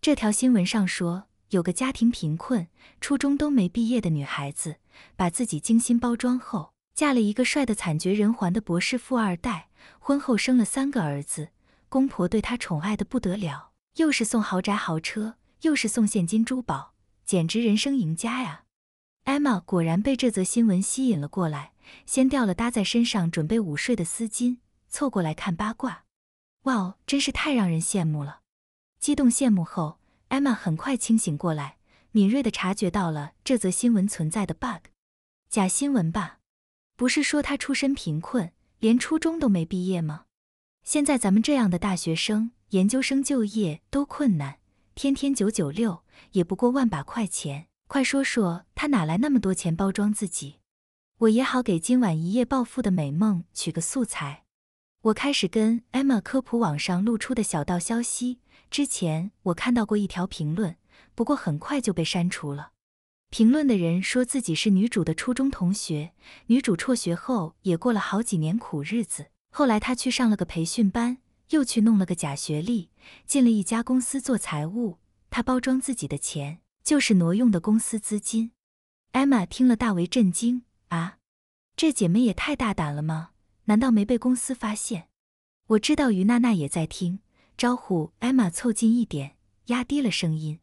这条新闻上说，有个家庭贫困、初中都没毕业的女孩子，把自己精心包装后，嫁了一个帅的惨绝人寰的博士富二代，婚后生了三个儿子。公婆对他宠爱的不得了，又是送豪宅豪车，又是送现金珠宝，简直人生赢家呀！Emma 果然被这则新闻吸引了过来，掀掉了搭在身上准备午睡的丝巾，凑过来看八卦。哇哦，真是太让人羡慕了！激动羡慕后，Emma 很快清醒过来，敏锐地察觉到了这则新闻存在的 bug—— 假新闻吧？不是说他出身贫困，连初中都没毕业吗？现在咱们这样的大学生、研究生就业都困难，天天九九六，也不过万把块钱。快说说他哪来那么多钱包装自己，我也好给今晚一夜暴富的美梦取个素材。我开始跟 Emma 科普网上露出的小道消息。之前我看到过一条评论，不过很快就被删除了。评论的人说自己是女主的初中同学，女主辍学后也过了好几年苦日子。后来他去上了个培训班，又去弄了个假学历，进了一家公司做财务。他包装自己的钱，就是挪用的公司资金。艾玛听了大为震惊啊，这姐妹也太大胆了吗？难道没被公司发现？我知道于娜娜也在听，招呼艾玛凑近一点，压低了声音。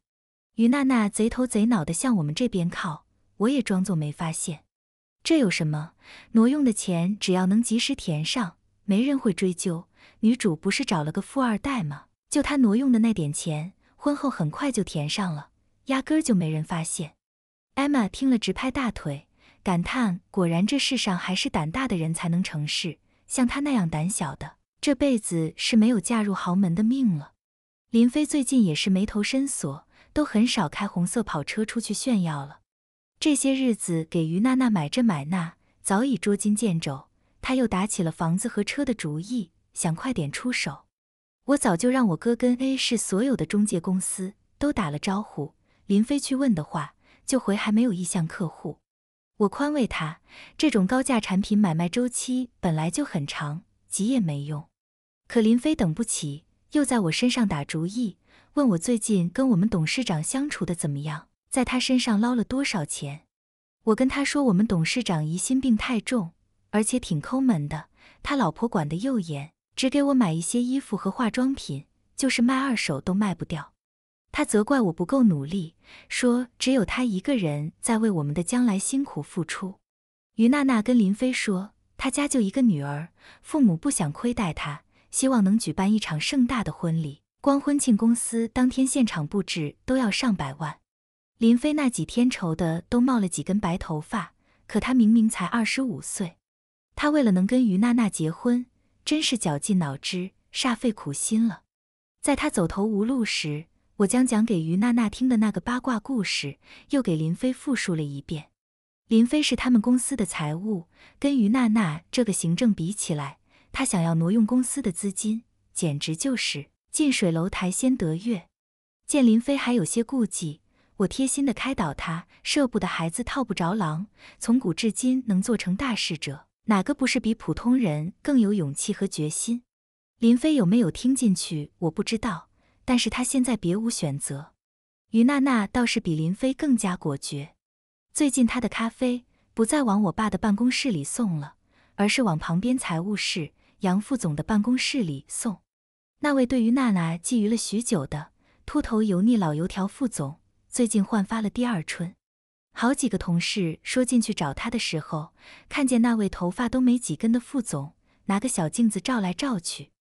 于娜娜贼头贼脑的向我们这边靠，我也装作没发现。这有什么？挪用的钱只要能及时填上。没人会追究，女主不是找了个富二代吗？就她挪用的那点钱，婚后很快就填上了，压根儿就没人发现。Emma 听了直拍大腿，感叹：果然这世上还是胆大的人才能成事，像她那样胆小的，这辈子是没有嫁入豪门的命了。林飞最近也是眉头深锁，都很少开红色跑车出去炫耀了。这些日子给于娜娜买这买那，早已捉襟见肘。他又打起了房子和车的主意，想快点出手。我早就让我哥跟 A 市所有的中介公司都打了招呼。林飞去问的话，就回还没有意向客户。我宽慰他，这种高价产品买卖周期本来就很长，急也没用。可林飞等不起，又在我身上打主意，问我最近跟我们董事长相处的怎么样，在他身上捞了多少钱。我跟他说，我们董事长疑心病太重。而且挺抠门的，他老婆管得又严，只给我买一些衣服和化妆品，就是卖二手都卖不掉。他责怪我不够努力，说只有他一个人在为我们的将来辛苦付出。于娜娜跟林飞说，他家就一个女儿，父母不想亏待她，希望能举办一场盛大的婚礼，光婚庆公司当天现场布置都要上百万。林飞那几天愁的都冒了几根白头发，可他明明才二十五岁。他为了能跟于娜娜结婚，真是绞尽脑汁、煞费苦心了。在他走投无路时，我将讲给于娜娜听的那个八卦故事，又给林飞复述了一遍。林飞是他们公司的财务，跟于娜娜这个行政比起来，他想要挪用公司的资金，简直就是近水楼台先得月。见林飞还有些顾忌，我贴心地开导他：舍不的，孩子套不着狼。从古至今，能做成大事者。哪个不是比普通人更有勇气和决心？林飞有没有听进去，我不知道。但是他现在别无选择。于娜娜倒是比林飞更加果决。最近，她的咖啡不再往我爸的办公室里送了，而是往旁边财务室杨副总的办公室里送。那位对于娜娜觊觎了许久的秃头油腻老油条副总，最近焕发了第二春。好几个同事说，进去找他的时候，看见那位头发都没几根的副总拿个小镜子照来照去。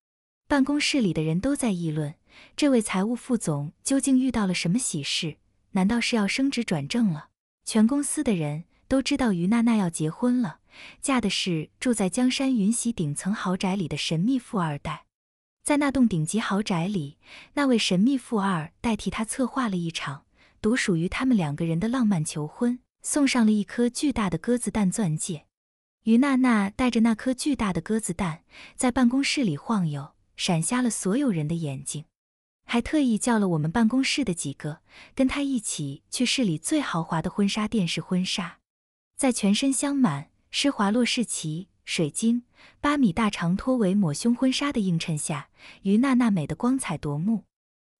办公室里的人都在议论，这位财务副总究竟遇到了什么喜事？难道是要升职转正了？全公司的人都知道于娜娜要结婚了，嫁的是住在江山云玺顶层豪宅里的神秘富二代。在那栋顶级豪宅里，那位神秘富二代替她策划了一场。独属于他们两个人的浪漫求婚，送上了一颗巨大的鸽子蛋钻戒。于娜娜带着那颗巨大的鸽子蛋在办公室里晃悠，闪瞎了所有人的眼睛，还特意叫了我们办公室的几个跟她一起去市里最豪华的婚纱店试婚纱。在全身镶满施华洛世奇水晶、八米大长拖尾抹胸婚纱的映衬下，于娜娜美的光彩夺目。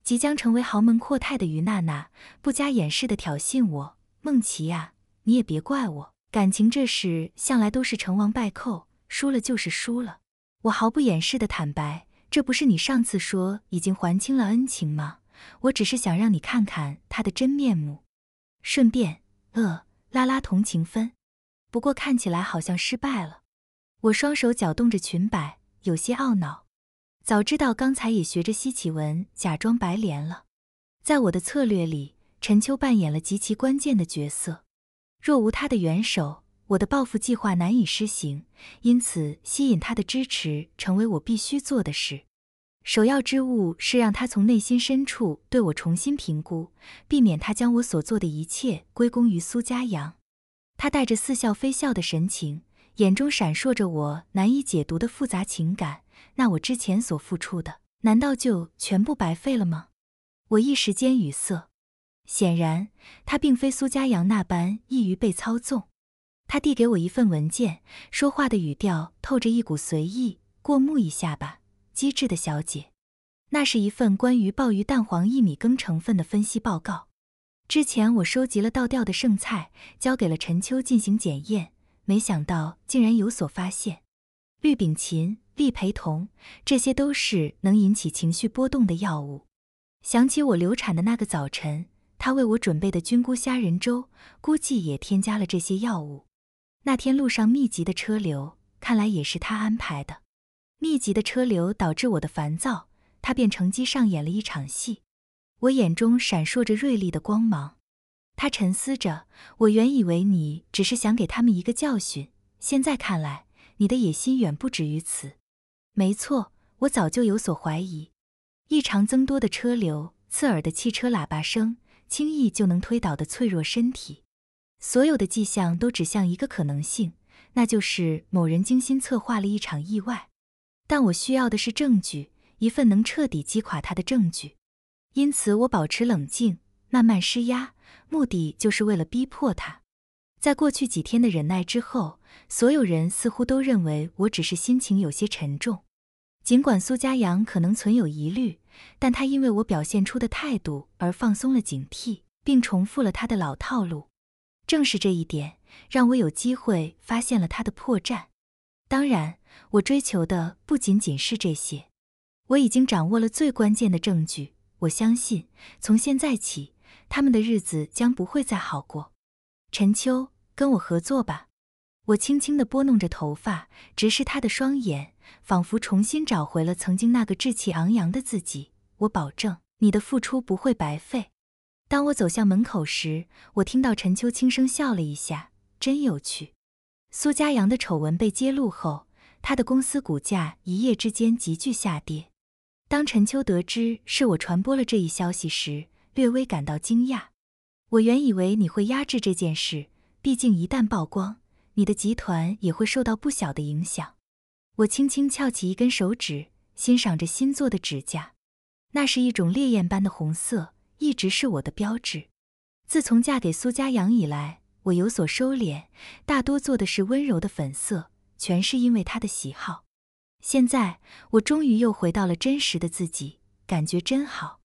即将成为豪门阔太的于娜娜，不加掩饰的挑衅我：“梦琪啊，你也别怪我，感情这事向来都是成王败寇，输了就是输了。”我毫不掩饰的坦白：“这不是你上次说已经还清了恩情吗？我只是想让你看看他的真面目，顺便呃拉拉同情分。不过看起来好像失败了。”我双手搅动着裙摆，有些懊恼。早知道刚才也学着西启文假装白莲了。在我的策略里，陈秋扮演了极其关键的角色。若无他的援手，我的报复计划难以施行。因此，吸引他的支持成为我必须做的事。首要之务是让他从内心深处对我重新评估，避免他将我所做的一切归功于苏家阳。他带着似笑非笑的神情，眼中闪烁着我难以解读的复杂情感。那我之前所付出的，难道就全部白费了吗？我一时间语塞。显然，他并非苏家阳那般易于被操纵。他递给我一份文件，说话的语调透着一股随意：“过目一下吧，机智的小姐。”那是一份关于鲍鱼蛋黄薏米羹成分的分析报告。之前我收集了倒掉的剩菜，交给了陈秋进行检验，没想到竟然有所发现。绿丙芹、利培酮，这些都是能引起情绪波动的药物。想起我流产的那个早晨，他为我准备的菌菇虾仁粥，估计也添加了这些药物。那天路上密集的车流，看来也是他安排的。密集的车流导致我的烦躁，他便乘机上演了一场戏。我眼中闪烁着锐利的光芒。他沉思着，我原以为你只是想给他们一个教训，现在看来，你的野心远不止于此。没错，我早就有所怀疑。异常增多的车流，刺耳的汽车喇叭声，轻易就能推倒的脆弱身体，所有的迹象都指向一个可能性，那就是某人精心策划了一场意外。但我需要的是证据，一份能彻底击垮他的证据。因此，我保持冷静，慢慢施压，目的就是为了逼迫他。在过去几天的忍耐之后，所有人似乎都认为我只是心情有些沉重。尽管苏家阳可能存有疑虑，但他因为我表现出的态度而放松了警惕，并重复了他的老套路。正是这一点让我有机会发现了他的破绽。当然，我追求的不仅仅是这些。我已经掌握了最关键的证据，我相信从现在起他们的日子将不会再好过。陈秋，跟我合作吧。我轻轻地拨弄着头发，直视他的双眼，仿佛重新找回了曾经那个志气昂扬的自己。我保证，你的付出不会白费。当我走向门口时，我听到陈秋轻声笑了一下，真有趣。苏家阳的丑闻被揭露后，他的公司股价一夜之间急剧下跌。当陈秋得知是我传播了这一消息时，略微感到惊讶。我原以为你会压制这件事，毕竟一旦曝光，你的集团也会受到不小的影响。我轻轻翘起一根手指，欣赏着新做的指甲，那是一种烈焰般的红色，一直是我的标志。自从嫁给苏家阳以来，我有所收敛，大多做的是温柔的粉色，全是因为他的喜好。现在我终于又回到了真实的自己，感觉真好。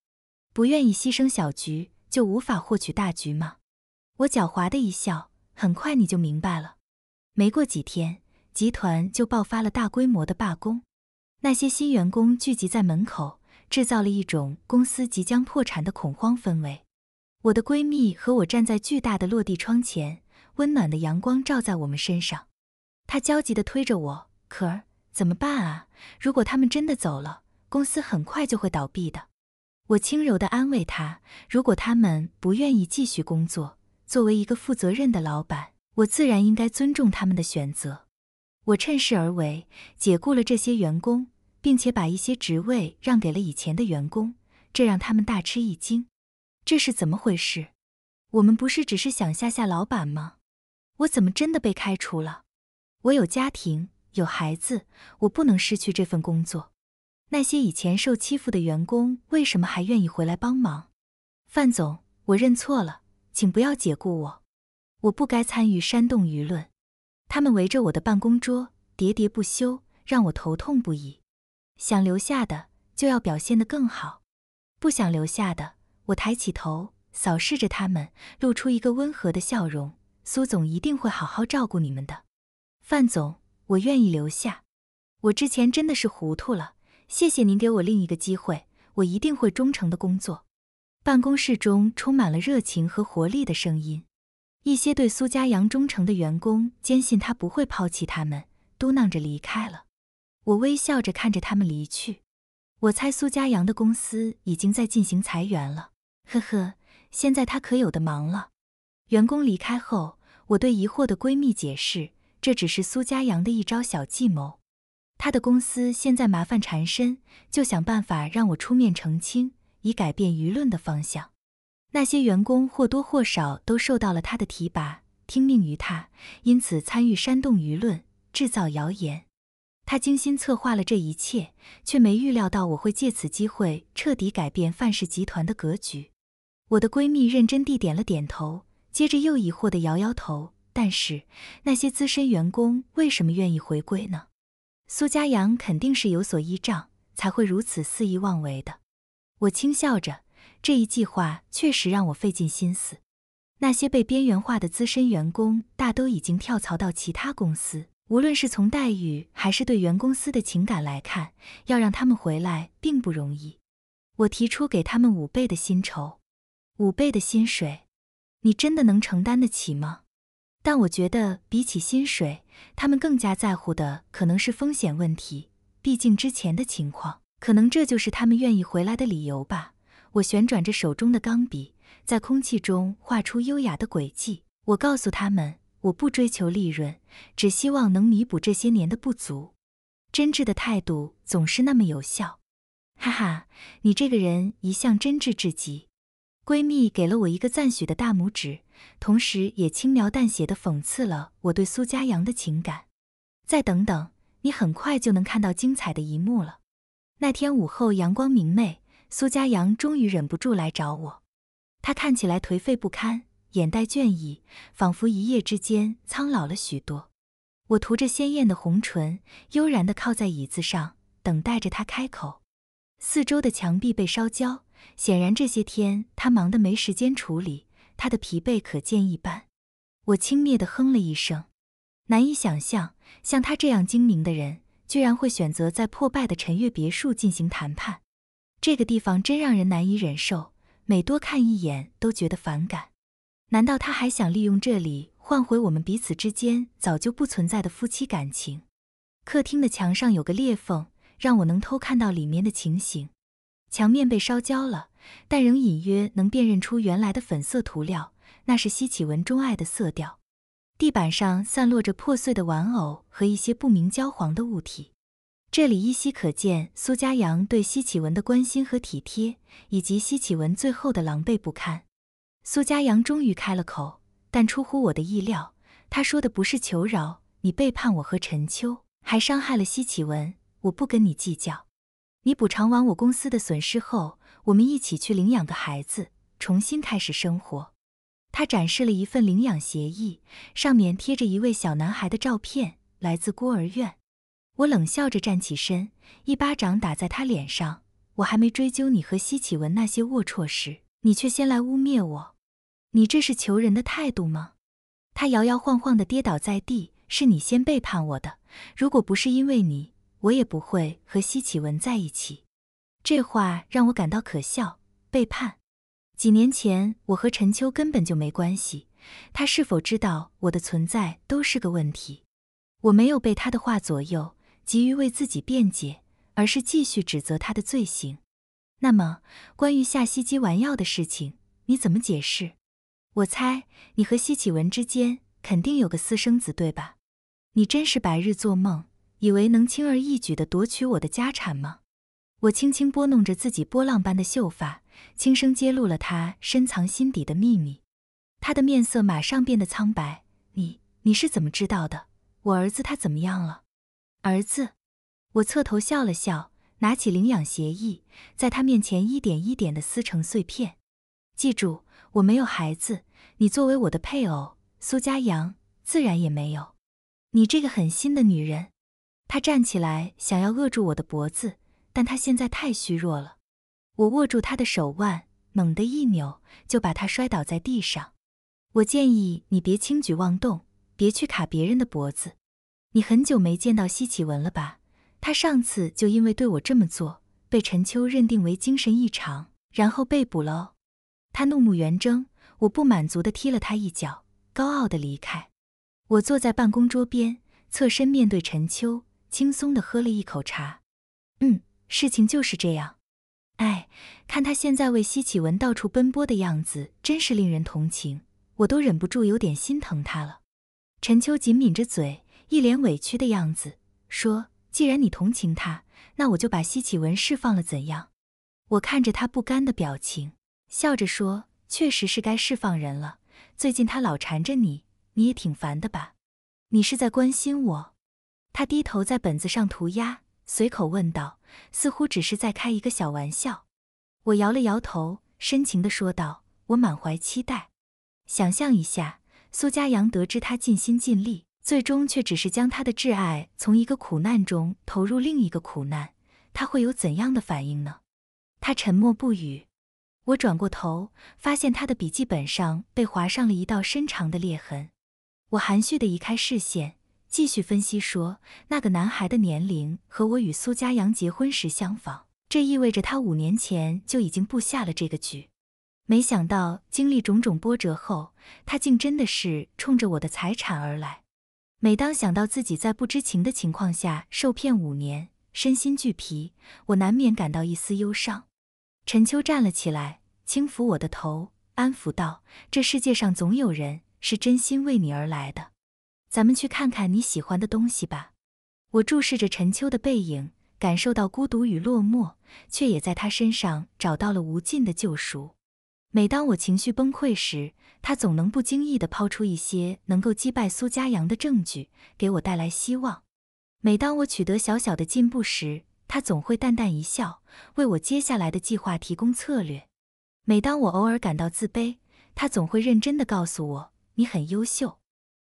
不愿意牺牲小菊。就无法获取大局吗？我狡猾的一笑，很快你就明白了。没过几天，集团就爆发了大规模的罢工，那些新员工聚集在门口，制造了一种公司即将破产的恐慌氛围。我的闺蜜和我站在巨大的落地窗前，温暖的阳光照在我们身上。她焦急地推着我：“可儿，怎么办啊？如果他们真的走了，公司很快就会倒闭的。”我轻柔地安慰他：“如果他们不愿意继续工作，作为一个负责任的老板，我自然应该尊重他们的选择。”我趁势而为，解雇了这些员工，并且把一些职位让给了以前的员工，这让他们大吃一惊。这是怎么回事？我们不是只是想吓吓老板吗？我怎么真的被开除了？我有家庭，有孩子，我不能失去这份工作。那些以前受欺负的员工为什么还愿意回来帮忙？范总，我认错了，请不要解雇我。我不该参与煽动舆论。他们围着我的办公桌喋喋不休，让我头痛不已。想留下的就要表现得更好，不想留下的，我抬起头扫视着他们，露出一个温和的笑容。苏总一定会好好照顾你们的。范总，我愿意留下。我之前真的是糊涂了。谢谢您给我另一个机会，我一定会忠诚的工作。办公室中充满了热情和活力的声音，一些对苏家阳忠诚的员工坚信他不会抛弃他们，嘟囔着离开了。我微笑着看着他们离去。我猜苏家阳的公司已经在进行裁员了，呵呵，现在他可有的忙了。员工离开后，我对疑惑的闺蜜解释，这只是苏家阳的一招小计谋。他的公司现在麻烦缠身，就想办法让我出面澄清，以改变舆论的方向。那些员工或多或少都受到了他的提拔，听命于他，因此参与煽动舆论，制造谣言。他精心策划了这一切，却没预料到我会借此机会彻底改变范氏集团的格局。我的闺蜜认真地点了点头，接着又疑惑地摇摇头。但是那些资深员工为什么愿意回归呢？苏家阳肯定是有所依仗，才会如此肆意妄为的。我轻笑着，这一计划确实让我费尽心思。那些被边缘化的资深员工大都已经跳槽到其他公司，无论是从待遇还是对原公司的情感来看，要让他们回来并不容易。我提出给他们五倍的薪酬，五倍的薪水，你真的能承担得起吗？但我觉得比起薪水。他们更加在乎的可能是风险问题，毕竟之前的情况，可能这就是他们愿意回来的理由吧。我旋转着手中的钢笔，在空气中画出优雅的轨迹。我告诉他们，我不追求利润，只希望能弥补这些年的不足。真挚的态度总是那么有效。哈哈，你这个人一向真挚至极。闺蜜给了我一个赞许的大拇指。同时也轻描淡写的讽刺了我对苏家阳的情感。再等等，你很快就能看到精彩的一幕了。那天午后阳光明媚，苏家阳终于忍不住来找我。他看起来颓废不堪，眼带倦意，仿佛一夜之间苍老了许多。我涂着鲜艳的红唇，悠然的靠在椅子上，等待着他开口。四周的墙壁被烧焦，显然这些天他忙得没时间处理。他的疲惫可见一斑，我轻蔑地哼了一声，难以想象像他这样精明的人，居然会选择在破败的陈月别墅进行谈判。这个地方真让人难以忍受，每多看一眼都觉得反感。难道他还想利用这里换回我们彼此之间早就不存在的夫妻感情？客厅的墙上有个裂缝，让我能偷看到里面的情形，墙面被烧焦了。但仍隐约能辨认出原来的粉色涂料，那是西启文钟爱的色调。地板上散落着破碎的玩偶和一些不明焦黄的物体。这里依稀可见苏家阳对西启文的关心和体贴，以及西启文最后的狼狈不堪。苏家阳终于开了口，但出乎我的意料，他说的不是求饶：“你背叛我和陈秋，还伤害了西启文，我不跟你计较。你补偿完我公司的损失后。”我们一起去领养个孩子，重新开始生活。他展示了一份领养协议，上面贴着一位小男孩的照片，来自孤儿院。我冷笑着站起身，一巴掌打在他脸上。我还没追究你和西启文那些龌龊事，你却先来污蔑我。你这是求人的态度吗？他摇摇晃晃地跌倒在地。是你先背叛我的。如果不是因为你，我也不会和西启文在一起。这话让我感到可笑，背叛。几年前，我和陈秋根本就没关系，他是否知道我的存在都是个问题。我没有被他的话左右，急于为自己辩解，而是继续指责他的罪行。那么，关于夏西基玩药的事情，你怎么解释？我猜你和西启文之间肯定有个私生子，对吧？你真是白日做梦，以为能轻而易举的夺取我的家产吗？我轻轻拨弄着自己波浪般的秀发，轻声揭露了他深藏心底的秘密。他的面色马上变得苍白。你你是怎么知道的？我儿子他怎么样了？儿子？我侧头笑了笑，拿起领养协议，在他面前一点一点地撕成碎片。记住，我没有孩子，你作为我的配偶，苏家阳自然也没有。你这个狠心的女人！他站起来，想要扼住我的脖子。但他现在太虚弱了，我握住他的手腕，猛地一扭，就把他摔倒在地上。我建议你别轻举妄动，别去卡别人的脖子。你很久没见到西启文了吧？他上次就因为对我这么做，被陈秋认定为精神异常，然后被捕了。他怒目圆睁，我不满足的踢了他一脚，高傲的离开。我坐在办公桌边，侧身面对陈秋，轻松的喝了一口茶。嗯。事情就是这样，哎，看他现在为西启文到处奔波的样子，真是令人同情，我都忍不住有点心疼他了。陈秋紧抿着嘴，一脸委屈的样子，说：“既然你同情他，那我就把西启文释放了，怎样？”我看着他不甘的表情，笑着说：“确实是该释放人了，最近他老缠着你，你也挺烦的吧？你是在关心我？”他低头在本子上涂鸦。随口问道，似乎只是在开一个小玩笑。我摇了摇头，深情地说道：“我满怀期待，想象一下，苏家阳得知他尽心尽力，最终却只是将他的挚爱从一个苦难中投入另一个苦难，他会有怎样的反应呢？”他沉默不语。我转过头，发现他的笔记本上被划上了一道深长的裂痕。我含蓄地移开视线。继续分析说，那个男孩的年龄和我与苏家阳结婚时相仿，这意味着他五年前就已经布下了这个局。没想到经历种种波折后，他竟真的是冲着我的财产而来。每当想到自己在不知情的情况下受骗五年，身心俱疲，我难免感到一丝忧伤。陈秋站了起来，轻抚我的头，安抚道：“这世界上总有人是真心为你而来的。”咱们去看看你喜欢的东西吧。我注视着陈秋的背影，感受到孤独与落寞，却也在他身上找到了无尽的救赎。每当我情绪崩溃时，他总能不经意地抛出一些能够击败苏家阳的证据，给我带来希望。每当我取得小小的进步时，他总会淡淡一笑，为我接下来的计划提供策略。每当我偶尔感到自卑，他总会认真地告诉我：“你很优秀。”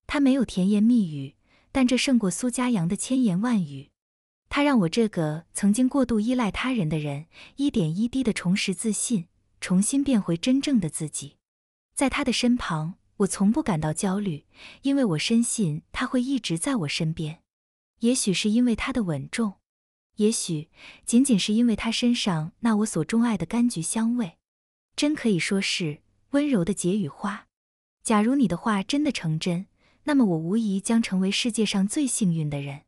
他没有甜言蜜语，但这胜过苏家阳的千言万语。他让我这个曾经过度依赖他人的人，一点一滴的重拾自信，重新变回真正的自己。在他的身旁，我从不感到焦虑，因为我深信他会一直在我身边。也许是因为他的稳重，也许仅仅是因为他身上那我所钟爱的柑橘香味，真可以说是温柔的解语花。假如你的话真的成真，那么我无疑将成为世界上最幸运的人。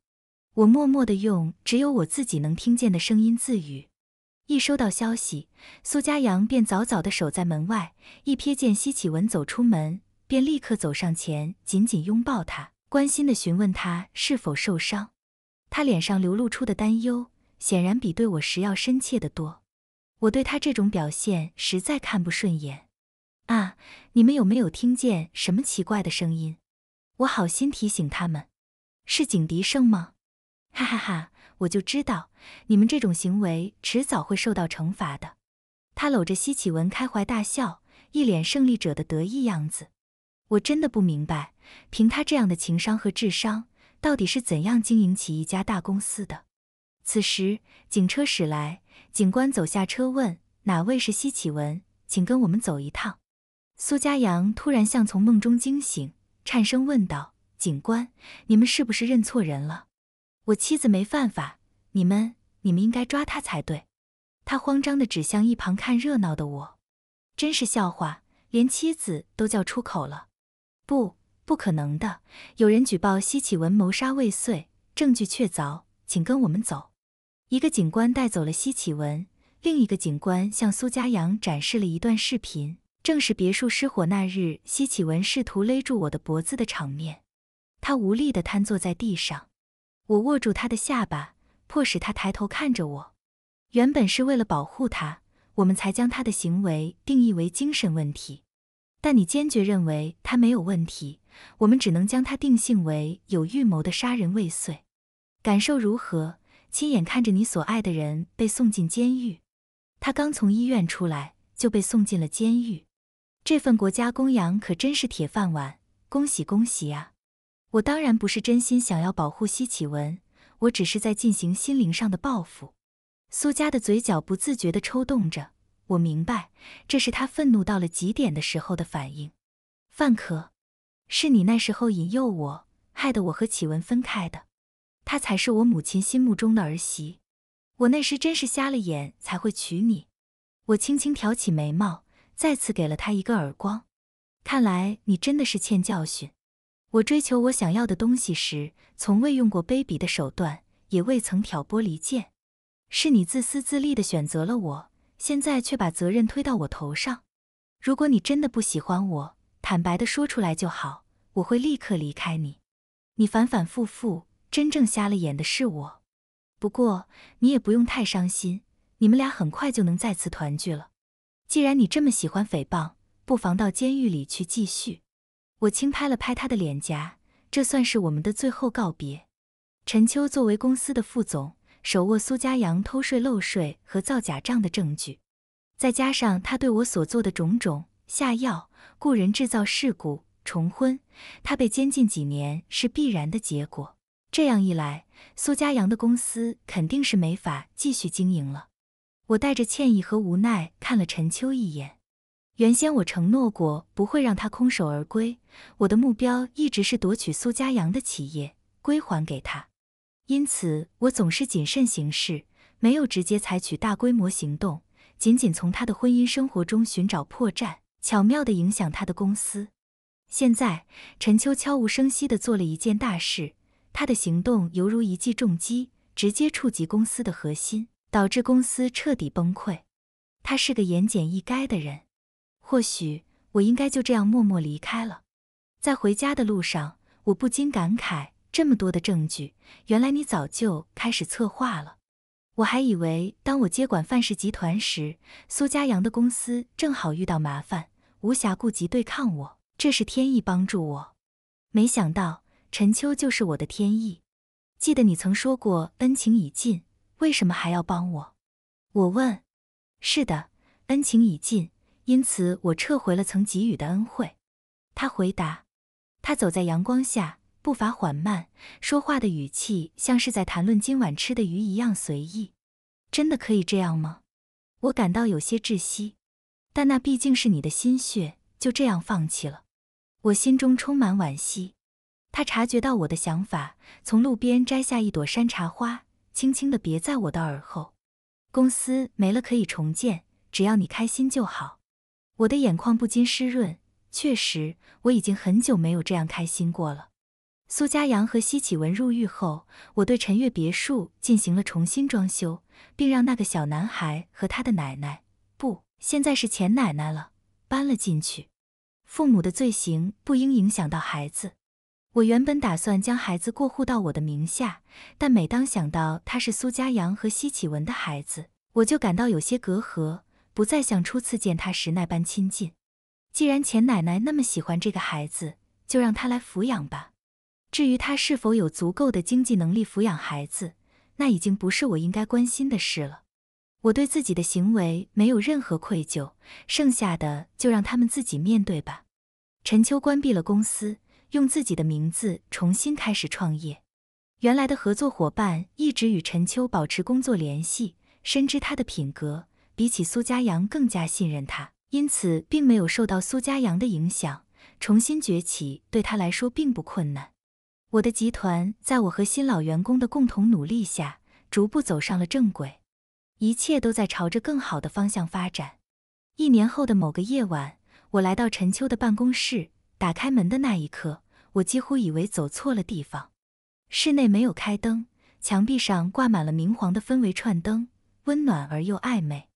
我默默的用只有我自己能听见的声音自语。一收到消息，苏家阳便早早的守在门外，一瞥见西启文走出门，便立刻走上前，紧紧拥抱他，关心的询问他是否受伤。他脸上流露出的担忧，显然比对我时要深切的多。我对他这种表现实在看不顺眼。啊，你们有没有听见什么奇怪的声音？我好心提醒他们，是警笛声吗？哈哈哈！我就知道你们这种行为迟早会受到惩罚的。他搂着西启文开怀大笑，一脸胜利者的得意样子。我真的不明白，凭他这样的情商和智商，到底是怎样经营起一家大公司的。此时，警车驶来，警官走下车问：“哪位是西启文？请跟我们走一趟。”苏家阳突然像从梦中惊醒。颤声问道：“警官，你们是不是认错人了？我妻子没犯法，你们你们应该抓他才对。”他慌张的指向一旁看热闹的我，真是笑话，连妻子都叫出口了。不，不可能的，有人举报西启文谋杀未遂，证据确凿，请跟我们走。一个警官带走了西启文，另一个警官向苏家阳展示了一段视频。正是别墅失火那日，西启文试图勒住我的脖子的场面，他无力的瘫坐在地上，我握住他的下巴，迫使他抬头看着我。原本是为了保护他，我们才将他的行为定义为精神问题。但你坚决认为他没有问题，我们只能将他定性为有预谋的杀人未遂。感受如何？亲眼看着你所爱的人被送进监狱，他刚从医院出来就被送进了监狱。这份国家供养可真是铁饭碗，恭喜恭喜啊！我当然不是真心想要保护西启文，我只是在进行心灵上的报复。苏家的嘴角不自觉地抽动着，我明白，这是他愤怒到了极点的时候的反应。范可，是你那时候引诱我，害得我和启文分开的。他才是我母亲心目中的儿媳，我那时真是瞎了眼才会娶你。我轻轻挑起眉毛。再次给了他一个耳光，看来你真的是欠教训。我追求我想要的东西时，从未用过卑鄙的手段，也未曾挑拨离间。是你自私自利的选择了我，现在却把责任推到我头上。如果你真的不喜欢我，坦白的说出来就好，我会立刻离开你。你反反复复，真正瞎了眼的是我。不过你也不用太伤心，你们俩很快就能再次团聚了。既然你这么喜欢诽谤，不妨到监狱里去继续。我轻拍了拍他的脸颊，这算是我们的最后告别。陈秋作为公司的副总，手握苏家阳偷税漏税和造假账的证据，再加上他对我所做的种种下药、雇人制造事故、重婚，他被监禁几年是必然的结果。这样一来，苏家阳的公司肯定是没法继续经营了。我带着歉意和无奈看了陈秋一眼。原先我承诺过不会让他空手而归，我的目标一直是夺取苏家阳的企业归还给他，因此我总是谨慎行事，没有直接采取大规模行动，仅仅从他的婚姻生活中寻找破绽，巧妙地影响他的公司。现在陈秋悄无声息地做了一件大事，他的行动犹如一记重击，直接触及公司的核心。导致公司彻底崩溃。他是个言简意赅的人，或许我应该就这样默默离开了。在回家的路上，我不禁感慨：这么多的证据，原来你早就开始策划了。我还以为当我接管范氏集团时，苏家阳的公司正好遇到麻烦，无暇顾及对抗我。这是天意帮助我，没想到陈秋就是我的天意。记得你曾说过，恩情已尽。为什么还要帮我？我问。是的，恩情已尽，因此我撤回了曾给予的恩惠。他回答。他走在阳光下，步伐缓慢，说话的语气像是在谈论今晚吃的鱼一样随意。真的可以这样吗？我感到有些窒息。但那毕竟是你的心血，就这样放弃了，我心中充满惋惜。他察觉到我的想法，从路边摘下一朵山茶花。轻轻地别在我的耳后。公司没了可以重建，只要你开心就好。我的眼眶不禁湿润。确实，我已经很久没有这样开心过了。苏家阳和西启文入狱后，我对陈月别墅进行了重新装修，并让那个小男孩和他的奶奶（不，现在是前奶奶了）搬了进去。父母的罪行不应影响到孩子。我原本打算将孩子过户到我的名下，但每当想到他是苏家阳和西启文的孩子，我就感到有些隔阂，不再像初次见他时那般亲近。既然钱奶奶那么喜欢这个孩子，就让他来抚养吧。至于他是否有足够的经济能力抚养孩子，那已经不是我应该关心的事了。我对自己的行为没有任何愧疚，剩下的就让他们自己面对吧。陈秋关闭了公司。用自己的名字重新开始创业，原来的合作伙伴一直与陈秋保持工作联系，深知他的品格，比起苏家阳更加信任他，因此并没有受到苏家阳的影响，重新崛起对他来说并不困难。我的集团在我和新老员工的共同努力下，逐步走上了正轨，一切都在朝着更好的方向发展。一年后的某个夜晚，我来到陈秋的办公室。打开门的那一刻，我几乎以为走错了地方。室内没有开灯，墙壁上挂满了明黄的氛围串灯，温暖而又暧昧。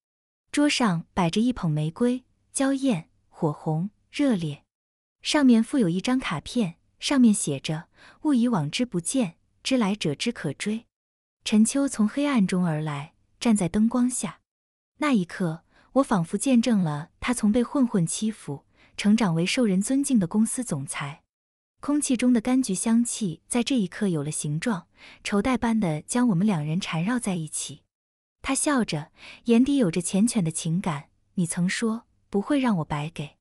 桌上摆着一捧玫瑰，娇艳、火红、热烈，上面附有一张卡片，上面写着：“勿以往之不见，知来者之可追。”陈秋从黑暗中而来，站在灯光下。那一刻，我仿佛见证了他从被混混欺负。成长为受人尊敬的公司总裁，空气中的柑橘香气在这一刻有了形状，绸带般的将我们两人缠绕在一起。他笑着，眼底有着缱绻的情感。你曾说不会让我白给，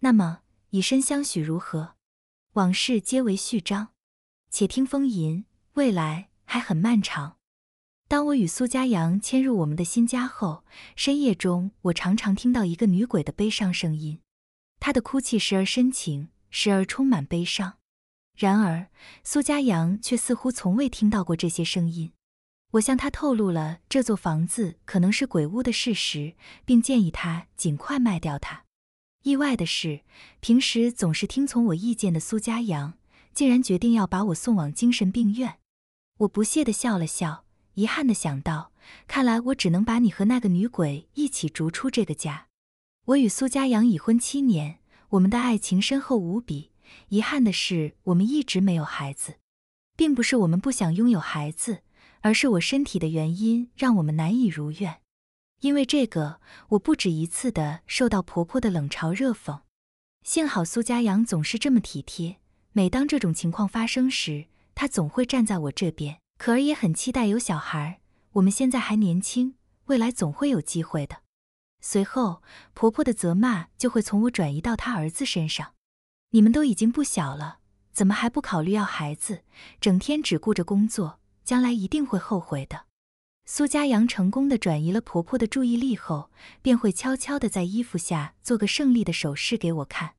那么以身相许如何？往事皆为序章，且听风吟。未来还很漫长。当我与苏家阳迁入我们的新家后，深夜中我常常听到一个女鬼的悲伤声音。他的哭泣时而深情，时而充满悲伤。然而，苏家阳却似乎从未听到过这些声音。我向他透露了这座房子可能是鬼屋的事实，并建议他尽快卖掉它。意外的是，平时总是听从我意见的苏家阳，竟然决定要把我送往精神病院。我不屑地笑了笑，遗憾地想到：看来我只能把你和那个女鬼一起逐出这个家。我与苏家阳已婚七年，我们的爱情深厚无比。遗憾的是，我们一直没有孩子，并不是我们不想拥有孩子，而是我身体的原因让我们难以如愿。因为这个，我不止一次的受到婆婆的冷嘲热讽。幸好苏家阳总是这么体贴，每当这种情况发生时，他总会站在我这边。可儿也很期待有小孩，我们现在还年轻，未来总会有机会的。随后，婆婆的责骂就会从我转移到她儿子身上。你们都已经不小了，怎么还不考虑要孩子？整天只顾着工作，将来一定会后悔的。苏家阳成功的转移了婆婆的注意力后，便会悄悄的在衣服下做个胜利的手势给我看。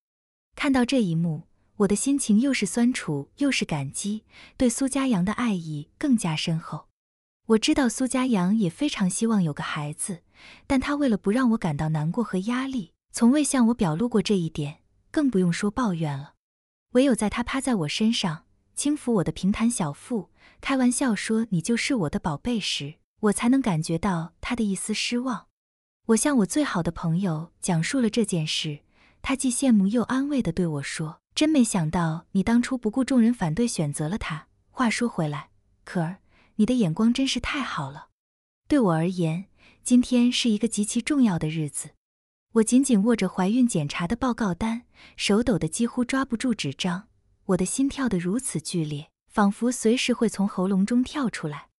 看到这一幕，我的心情又是酸楚又是感激，对苏家阳的爱意更加深厚。我知道苏家阳也非常希望有个孩子。但他为了不让我感到难过和压力，从未向我表露过这一点，更不用说抱怨了。唯有在他趴在我身上，轻抚我的平坦小腹，开玩笑说“你就是我的宝贝”时，我才能感觉到他的一丝失望。我向我最好的朋友讲述了这件事，他既羡慕又安慰地对我说：“真没想到你当初不顾众人反对选择了他。话说回来，可儿，你的眼光真是太好了。”对我而言。今天是一个极其重要的日子，我紧紧握着怀孕检查的报告单，手抖得几乎抓不住纸张。我的心跳得如此剧烈，仿佛随时会从喉咙中跳出来。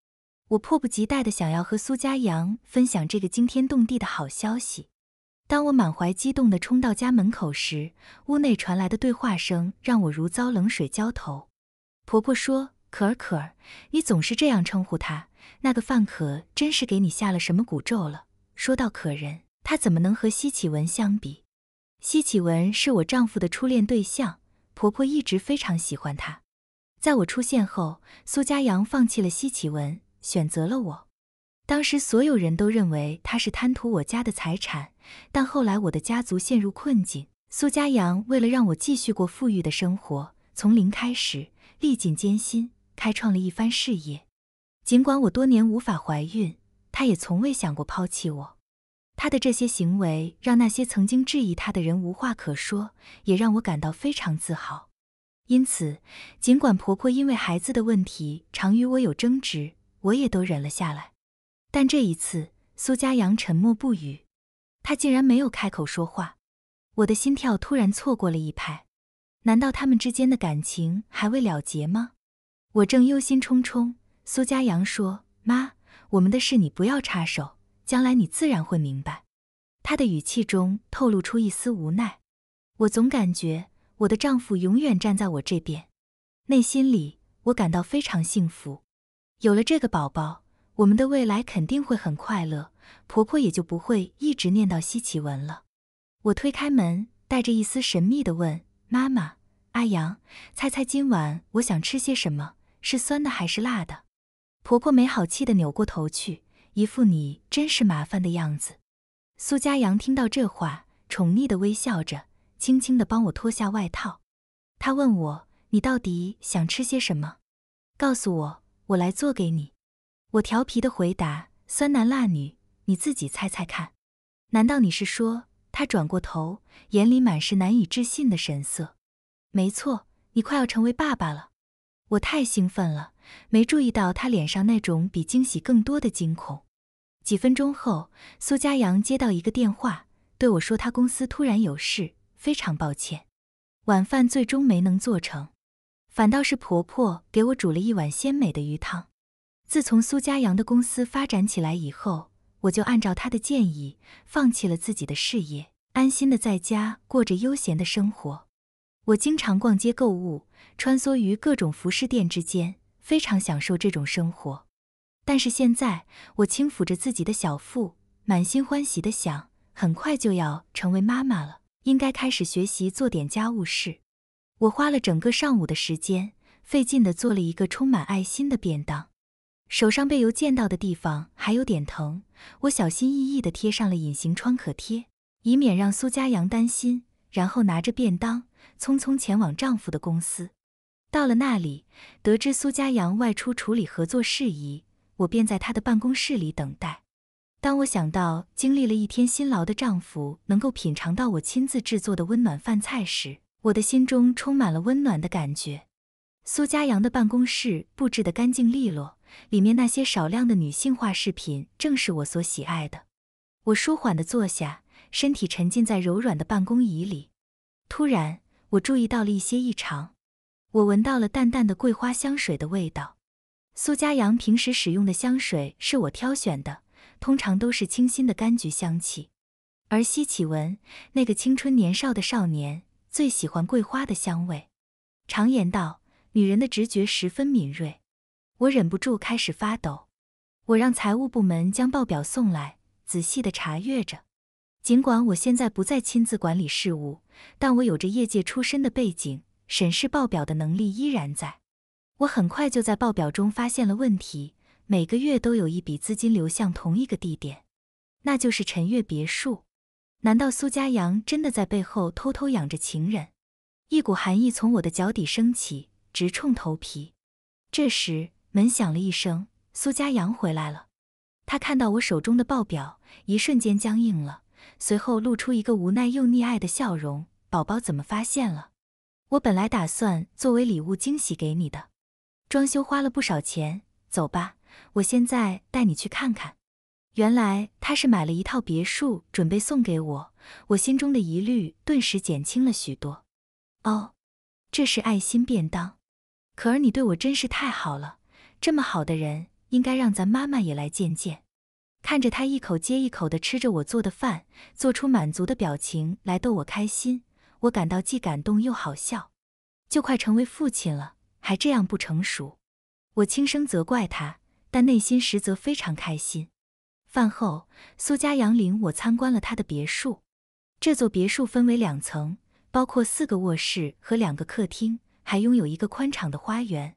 我迫不及待地想要和苏家阳分享这个惊天动地的好消息。当我满怀激动地冲到家门口时，屋内传来的对话声让我如遭冷水浇头。婆婆说：“可儿，可儿，你总是这样称呼他。”那个范可真是给你下了什么蛊咒了？说到可人，她怎么能和西启文相比？西启文是我丈夫的初恋对象，婆婆一直非常喜欢他。在我出现后，苏家阳放弃了西启文，选择了我。当时所有人都认为他是贪图我家的财产，但后来我的家族陷入困境，苏家阳为了让我继续过富裕的生活，从零开始，历尽艰辛，开创了一番事业。尽管我多年无法怀孕，他也从未想过抛弃我。他的这些行为让那些曾经质疑他的人无话可说，也让我感到非常自豪。因此，尽管婆婆因为孩子的问题常与我有争执，我也都忍了下来。但这一次，苏佳阳沉默不语，他竟然没有开口说话。我的心跳突然错过了一拍。难道他们之间的感情还未了结吗？我正忧心忡忡。苏家阳说：“妈，我们的事你不要插手，将来你自然会明白。”他的语气中透露出一丝无奈。我总感觉我的丈夫永远站在我这边，内心里我感到非常幸福。有了这个宝宝，我们的未来肯定会很快乐，婆婆也就不会一直念叨西启文了。我推开门，带着一丝神秘的问：“妈妈，阿阳，猜猜今晚我想吃些什么？是酸的还是辣的？”婆婆没好气的扭过头去，一副你真是麻烦的样子。苏家阳听到这话，宠溺的微笑着，轻轻的帮我脱下外套。他问我：“你到底想吃些什么？告诉我，我来做给你。”我调皮的回答：“酸男辣女，你自己猜猜看。”难道你是说？他转过头，眼里满是难以置信的神色。没错，你快要成为爸爸了。我太兴奋了，没注意到他脸上那种比惊喜更多的惊恐。几分钟后，苏家阳接到一个电话，对我说他公司突然有事，非常抱歉，晚饭最终没能做成，反倒是婆婆给我煮了一碗鲜美的鱼汤。自从苏家阳的公司发展起来以后，我就按照他的建议，放弃了自己的事业，安心的在家过着悠闲的生活。我经常逛街购物，穿梭于各种服饰店之间，非常享受这种生活。但是现在，我轻抚着自己的小腹，满心欢喜地想，很快就要成为妈妈了，应该开始学习做点家务事。我花了整个上午的时间，费劲地做了一个充满爱心的便当，手上被油溅到的地方还有点疼，我小心翼翼地贴上了隐形创可贴，以免让苏家阳担心。然后拿着便当，匆匆前往丈夫的公司。到了那里，得知苏家阳外出处理合作事宜，我便在他的办公室里等待。当我想到经历了一天辛劳的丈夫能够品尝到我亲自制作的温暖饭菜时，我的心中充满了温暖的感觉。苏家阳的办公室布置得干净利落，里面那些少量的女性化饰品正是我所喜爱的。我舒缓地坐下。身体沉浸在柔软的办公椅里，突然我注意到了一些异常，我闻到了淡淡的桂花香水的味道。苏佳阳平时使用的香水是我挑选的，通常都是清新的柑橘香气，而西启文那个青春年少的少年最喜欢桂花的香味。常言道，女人的直觉十分敏锐，我忍不住开始发抖。我让财务部门将报表送来，仔细的查阅着。尽管我现在不再亲自管理事务，但我有着业界出身的背景，审视报表的能力依然在。我很快就在报表中发现了问题，每个月都有一笔资金流向同一个地点，那就是陈月别墅。难道苏家阳真的在背后偷偷养着情人？一股寒意从我的脚底升起，直冲头皮。这时门响了一声，苏家阳回来了。他看到我手中的报表，一瞬间僵硬了。随后露出一个无奈又溺爱的笑容。宝宝怎么发现了？我本来打算作为礼物惊喜给你的。装修花了不少钱，走吧，我现在带你去看看。原来他是买了一套别墅准备送给我，我心中的疑虑顿时减轻了许多。哦，这是爱心便当。可儿，你对我真是太好了，这么好的人，应该让咱妈妈也来见见。看着他一口接一口的吃着我做的饭，做出满足的表情来逗我开心，我感到既感动又好笑。就快成为父亲了，还这样不成熟，我轻声责怪他，但内心实则非常开心。饭后，苏家杨林，我参观了他的别墅。这座别墅分为两层，包括四个卧室和两个客厅，还拥有一个宽敞的花园。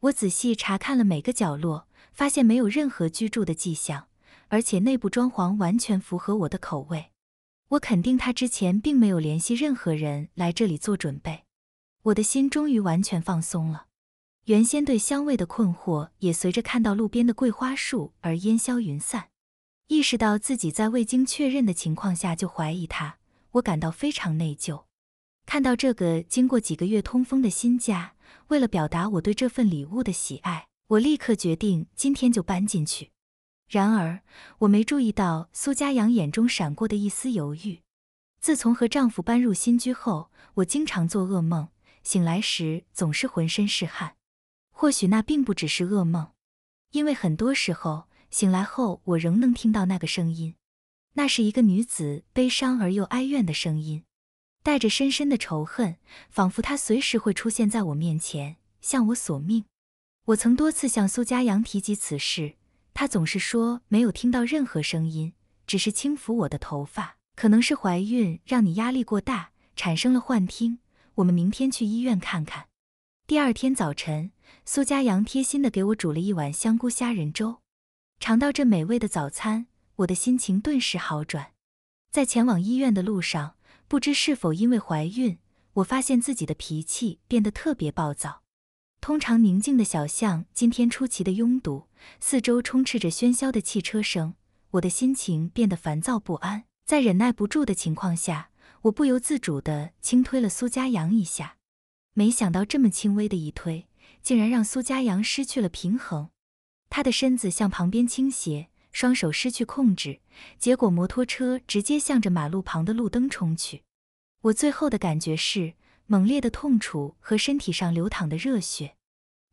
我仔细查看了每个角落，发现没有任何居住的迹象。而且内部装潢完全符合我的口味，我肯定他之前并没有联系任何人来这里做准备。我的心终于完全放松了，原先对香味的困惑也随着看到路边的桂花树而烟消云散。意识到自己在未经确认的情况下就怀疑他，我感到非常内疚。看到这个经过几个月通风的新家，为了表达我对这份礼物的喜爱，我立刻决定今天就搬进去。然而，我没注意到苏家阳眼中闪过的一丝犹豫。自从和丈夫搬入新居后，我经常做噩梦，醒来时总是浑身是汗。或许那并不只是噩梦，因为很多时候醒来后，我仍能听到那个声音，那是一个女子悲伤而又哀怨的声音，带着深深的仇恨，仿佛她随时会出现在我面前，向我索命。我曾多次向苏家阳提及此事。他总是说没有听到任何声音，只是轻抚我的头发。可能是怀孕让你压力过大，产生了幻听。我们明天去医院看看。第二天早晨，苏佳阳贴心地给我煮了一碗香菇虾仁粥。尝到这美味的早餐，我的心情顿时好转。在前往医院的路上，不知是否因为怀孕，我发现自己的脾气变得特别暴躁。通常宁静的小巷，今天出奇的拥堵，四周充斥着喧嚣的汽车声。我的心情变得烦躁不安，在忍耐不住的情况下，我不由自主地轻推了苏家阳一下。没想到这么轻微的一推，竟然让苏家阳失去了平衡，他的身子向旁边倾斜，双手失去控制，结果摩托车直接向着马路旁的路灯冲去。我最后的感觉是。猛烈的痛楚和身体上流淌的热血。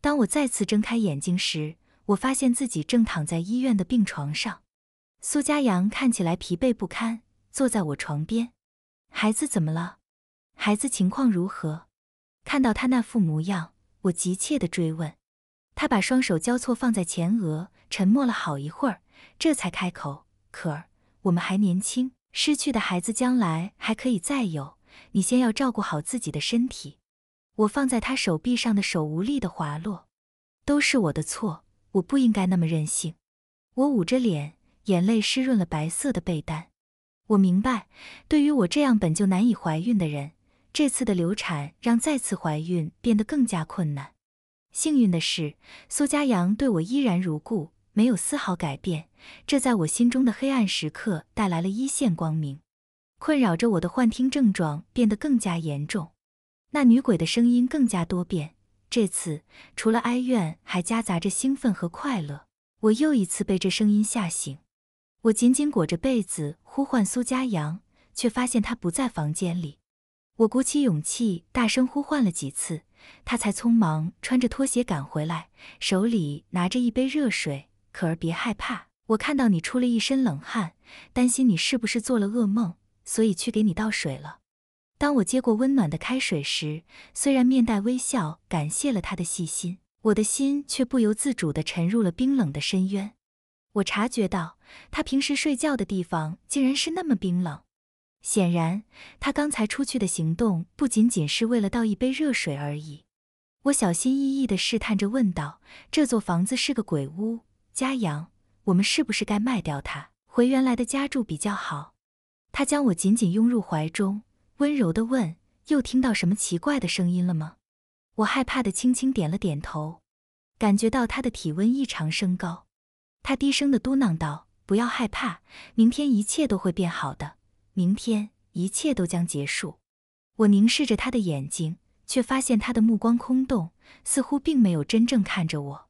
当我再次睁开眼睛时，我发现自己正躺在医院的病床上。苏家阳看起来疲惫不堪，坐在我床边。孩子怎么了？孩子情况如何？看到他那副模样，我急切地追问。他把双手交错放在前额，沉默了好一会儿，这才开口：“可儿，我们还年轻，失去的孩子将来还可以再有。”你先要照顾好自己的身体。我放在他手臂上的手无力的滑落，都是我的错，我不应该那么任性。我捂着脸，眼泪湿润了白色的被单。我明白，对于我这样本就难以怀孕的人，这次的流产让再次怀孕变得更加困难。幸运的是，苏家阳对我依然如故，没有丝毫改变，这在我心中的黑暗时刻带来了一线光明。困扰着我的幻听症状变得更加严重，那女鬼的声音更加多变。这次除了哀怨，还夹杂着兴奋和快乐。我又一次被这声音吓醒，我紧紧裹着被子呼唤苏家阳，却发现他不在房间里。我鼓起勇气大声呼唤了几次，他才匆忙穿着拖鞋赶回来，手里拿着一杯热水。可儿，别害怕，我看到你出了一身冷汗，担心你是不是做了噩梦。所以去给你倒水了。当我接过温暖的开水时，虽然面带微笑，感谢了他的细心，我的心却不由自主地沉入了冰冷的深渊。我察觉到他平时睡觉的地方竟然是那么冰冷，显然他刚才出去的行动不仅仅是为了倒一杯热水而已。我小心翼翼地试探着问道：“这座房子是个鬼屋，家阳，我们是不是该卖掉它，回原来的家住比较好？”他将我紧紧拥入怀中，温柔地问：“又听到什么奇怪的声音了吗？”我害怕地轻轻点了点头，感觉到他的体温异常升高。他低声地嘟囔道：“不要害怕，明天一切都会变好的。明天一切都将结束。”我凝视着他的眼睛，却发现他的目光空洞，似乎并没有真正看着我。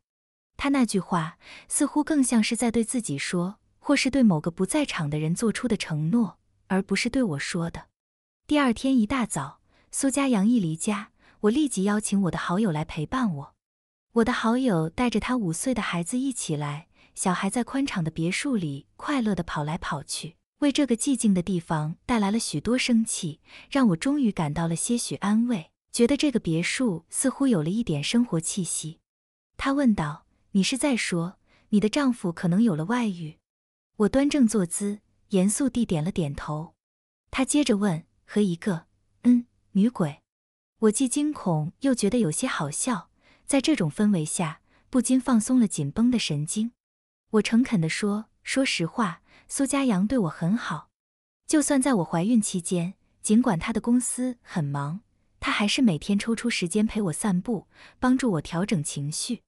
他那句话似乎更像是在对自己说，或是对某个不在场的人做出的承诺。而不是对我说的。第二天一大早，苏家杨一离家，我立即邀请我的好友来陪伴我。我的好友带着他五岁的孩子一起来，小孩在宽敞的别墅里快乐地跑来跑去，为这个寂静的地方带来了许多生气，让我终于感到了些许安慰，觉得这个别墅似乎有了一点生活气息。他问道：“你是在说你的丈夫可能有了外遇？”我端正坐姿。严肃地点了点头，他接着问：“和一个嗯，女鬼。”我既惊恐又觉得有些好笑，在这种氛围下，不禁放松了紧绷的神经。我诚恳地说：“说实话，苏佳阳对我很好，就算在我怀孕期间，尽管他的公司很忙，他还是每天抽出时间陪我散步，帮助我调整情绪。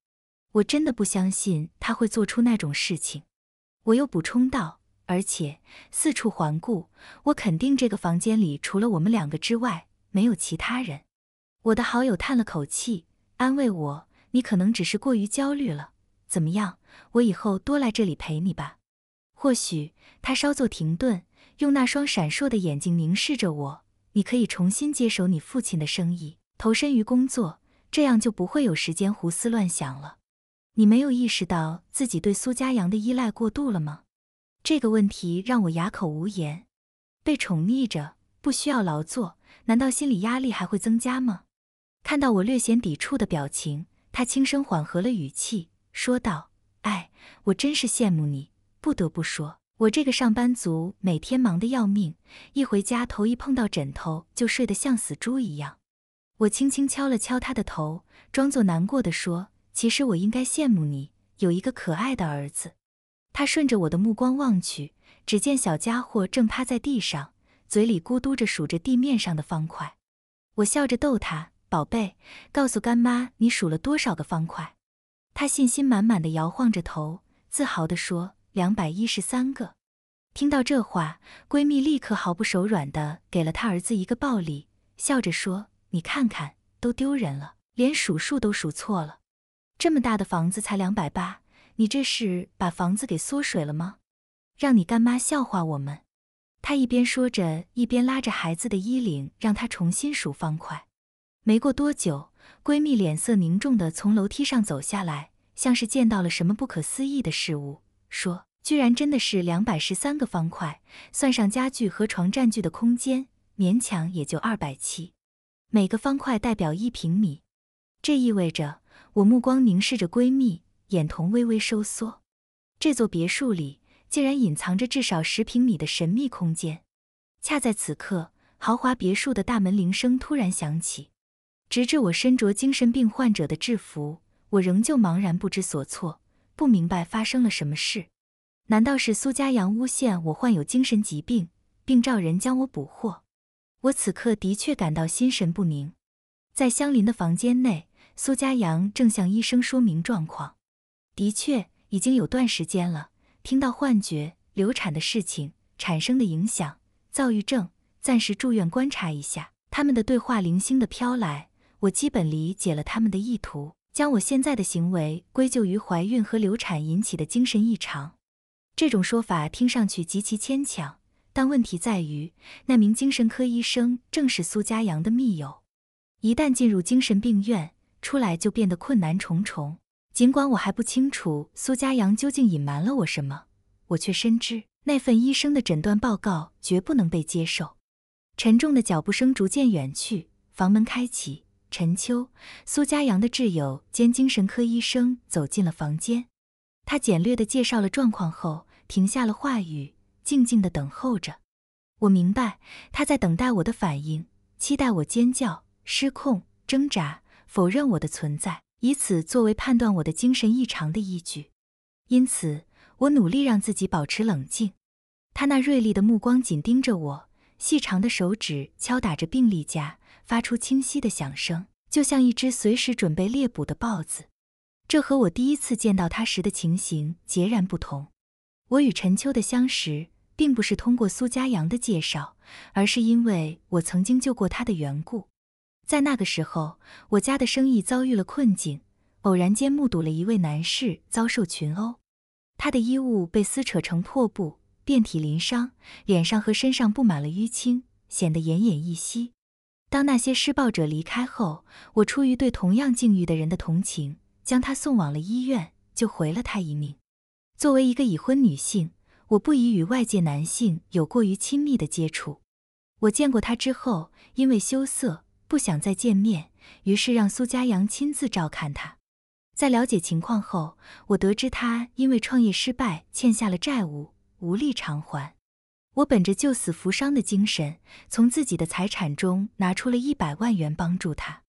我真的不相信他会做出那种事情。”我又补充道。而且四处环顾，我肯定这个房间里除了我们两个之外没有其他人。我的好友叹了口气，安慰我：“你可能只是过于焦虑了。怎么样，我以后多来这里陪你吧？”或许他稍作停顿，用那双闪烁的眼睛凝视着我：“你可以重新接手你父亲的生意，投身于工作，这样就不会有时间胡思乱想了。你没有意识到自己对苏家阳的依赖过度了吗？”这个问题让我哑口无言。被宠溺着，不需要劳作，难道心理压力还会增加吗？看到我略显抵触的表情，他轻声缓和了语气，说道：“哎，我真是羡慕你。不得不说，我这个上班族每天忙得要命，一回家头一碰到枕头就睡得像死猪一样。”我轻轻敲了敲他的头，装作难过的说：“其实我应该羡慕你，有一个可爱的儿子。”他顺着我的目光望去，只见小家伙正趴在地上，嘴里咕嘟着数着地面上的方块。我笑着逗他：“宝贝，告诉干妈你数了多少个方块。”他信心满满的摇晃着头，自豪地说：“两百一十三个。”听到这话，闺蜜立刻毫不手软的给了她儿子一个暴力，笑着说：“你看看，都丢人了，连数数都数错了，这么大的房子才两百八。”你这是把房子给缩水了吗？让你干妈笑话我们。她一边说着，一边拉着孩子的衣领，让他重新数方块。没过多久，闺蜜脸色凝重的从楼梯上走下来，像是见到了什么不可思议的事物，说：“居然真的是两百十三个方块，算上家具和床占据的空间，勉强也就二百七。每个方块代表一平米，这意味着……”我目光凝视着闺蜜。眼瞳微微收缩，这座别墅里竟然隐藏着至少十平米的神秘空间。恰在此刻，豪华别墅的大门铃声突然响起。直至我身着精神病患者的制服，我仍旧茫然不知所措，不明白发生了什么事。难道是苏家阳诬陷我患有精神疾病，并召人将我捕获？我此刻的确感到心神不宁。在相邻的房间内，苏家阳正向医生说明状况。的确，已经有段时间了。听到幻觉、流产的事情产生的影响，躁郁症，暂时住院观察一下。他们的对话零星的飘来，我基本理解了他们的意图，将我现在的行为归咎于怀孕和流产引起的精神异常。这种说法听上去极其牵强，但问题在于，那名精神科医生正是苏佳阳的密友，一旦进入精神病院，出来就变得困难重重。尽管我还不清楚苏家阳究竟隐瞒了我什么，我却深知那份医生的诊断报告绝不能被接受。沉重的脚步声逐渐远去，房门开启，陈秋，苏家阳的挚友兼精神科医生走进了房间。他简略的介绍了状况后，停下了话语，静静的等候着。我明白他在等待我的反应，期待我尖叫、失控、挣扎、否认我的存在。以此作为判断我的精神异常的依据，因此我努力让自己保持冷静。他那锐利的目光紧盯着我，细长的手指敲打着病历架，发出清晰的响声，就像一只随时准备猎捕的豹子。这和我第一次见到他时的情形截然不同。我与陈秋的相识，并不是通过苏佳阳的介绍，而是因为我曾经救过他的缘故。在那个时候，我家的生意遭遇了困境。偶然间目睹了一位男士遭受群殴，他的衣物被撕扯成破布，遍体鳞伤，脸上和身上布满了淤青，显得奄奄一息。当那些施暴者离开后，我出于对同样境遇的人的同情，将他送往了医院，就回了他一命。作为一个已婚女性，我不宜与外界男性有过于亲密的接触。我见过他之后，因为羞涩。不想再见面，于是让苏家阳亲自照看他。在了解情况后，我得知他因为创业失败欠下了债务，无力偿还。我本着救死扶伤的精神，从自己的财产中拿出了一百万元帮助他。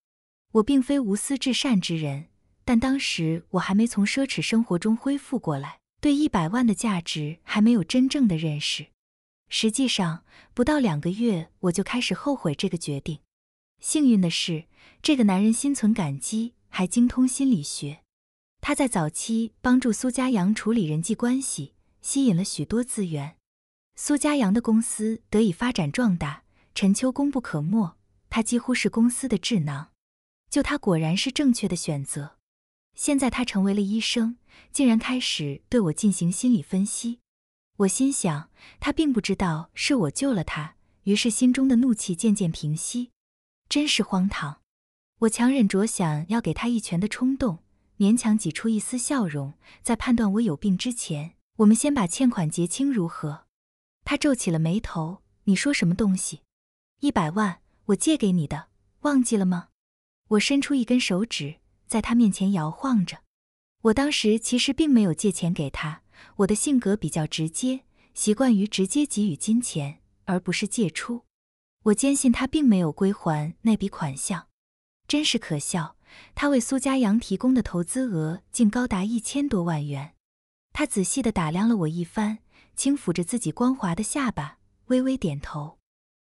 我并非无私至善之人，但当时我还没从奢侈生活中恢复过来，对一百万的价值还没有真正的认识。实际上，不到两个月，我就开始后悔这个决定。幸运的是，这个男人心存感激，还精通心理学。他在早期帮助苏家阳处理人际关系，吸引了许多资源，苏家阳的公司得以发展壮大，陈秋功不可没。他几乎是公司的智囊，救他果然是正确的选择。现在他成为了医生，竟然开始对我进行心理分析。我心想，他并不知道是我救了他，于是心中的怒气渐渐平息。真是荒唐！我强忍着想要给他一拳的冲动，勉强挤出一丝笑容。在判断我有病之前，我们先把欠款结清，如何？他皱起了眉头。你说什么东西？一百万，我借给你的，忘记了吗？我伸出一根手指，在他面前摇晃着。我当时其实并没有借钱给他，我的性格比较直接，习惯于直接给予金钱，而不是借出。我坚信他并没有归还那笔款项，真是可笑。他为苏家阳提供的投资额竟高达一千多万元。他仔细地打量了我一番，轻抚着自己光滑的下巴，微微点头。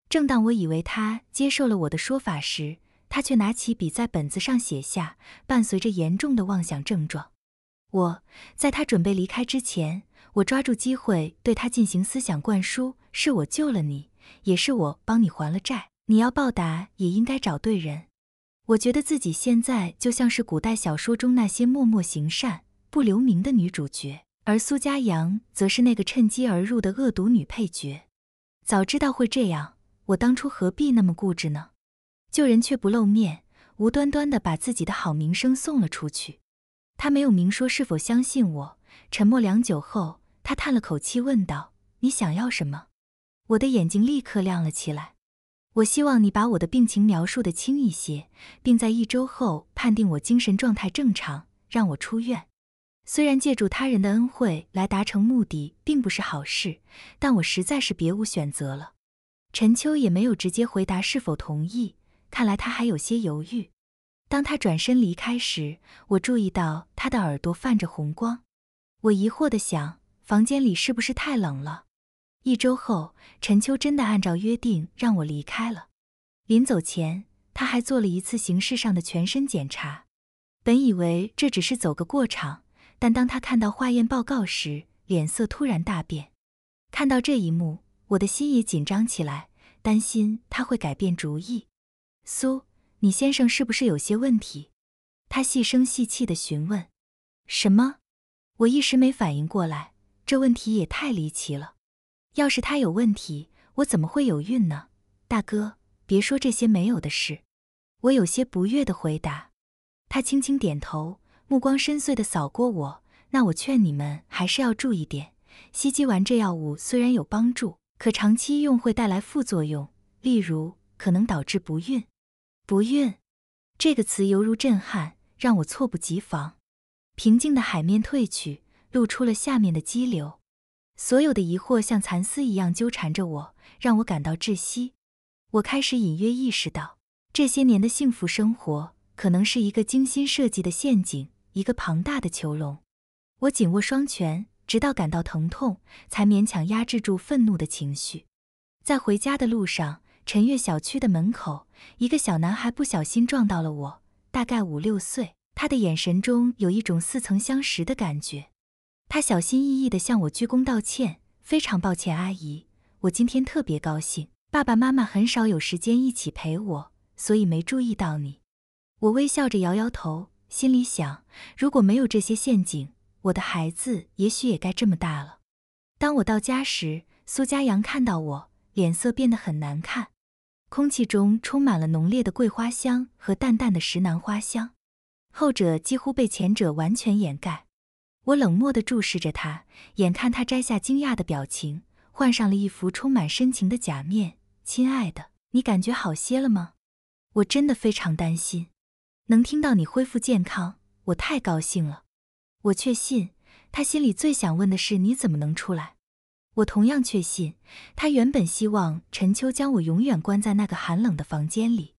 正当我以为他接受了我的说法时，他却拿起笔在本子上写下：“伴随着严重的妄想症状。”我在他准备离开之前，我抓住机会对他进行思想灌输：“是我救了你。”也是我帮你还了债，你要报答也应该找对人。我觉得自己现在就像是古代小说中那些默默行善不留名的女主角，而苏家阳则是那个趁机而入的恶毒女配角。早知道会这样，我当初何必那么固执呢？救人却不露面，无端端的把自己的好名声送了出去。他没有明说是否相信我，沉默良久后，他叹了口气问道：“你想要什么？”我的眼睛立刻亮了起来。我希望你把我的病情描述的轻一些，并在一周后判定我精神状态正常，让我出院。虽然借助他人的恩惠来达成目的并不是好事，但我实在是别无选择了。陈秋也没有直接回答是否同意，看来他还有些犹豫。当他转身离开时，我注意到他的耳朵泛着红光。我疑惑的想，房间里是不是太冷了？一周后，陈秋真的按照约定让我离开了。临走前，他还做了一次形式上的全身检查。本以为这只是走个过场，但当他看到化验报告时，脸色突然大变。看到这一幕，我的心也紧张起来，担心他会改变主意。苏，你先生是不是有些问题？他细声细气地询问。什么？我一时没反应过来，这问题也太离奇了。要是他有问题，我怎么会有孕呢？大哥，别说这些没有的事。我有些不悦的回答。他轻轻点头，目光深邃的扫过我。那我劝你们还是要注意点。西基丸这药物虽然有帮助，可长期用会带来副作用，例如可能导致不孕。不孕这个词犹如震撼，让我措不及防。平静的海面褪去，露出了下面的激流。所有的疑惑像蚕丝一样纠缠着我，让我感到窒息。我开始隐约意识到，这些年的幸福生活可能是一个精心设计的陷阱，一个庞大的囚笼。我紧握双拳，直到感到疼痛，才勉强压制住愤怒的情绪。在回家的路上，陈月小区的门口，一个小男孩不小心撞到了我，大概五六岁，他的眼神中有一种似曾相识的感觉。他小心翼翼地向我鞠躬道歉，非常抱歉，阿姨。我今天特别高兴，爸爸妈妈很少有时间一起陪我，所以没注意到你。我微笑着摇摇头，心里想：如果没有这些陷阱，我的孩子也许也该这么大了。当我到家时，苏家阳看到我，脸色变得很难看。空气中充满了浓烈的桂花香和淡淡的石楠花香，后者几乎被前者完全掩盖。我冷漠地注视着他，眼看他摘下惊讶的表情，换上了一副充满深情的假面。亲爱的，你感觉好些了吗？我真的非常担心，能听到你恢复健康，我太高兴了。我确信，他心里最想问的是你怎么能出来。我同样确信，他原本希望陈秋将我永远关在那个寒冷的房间里。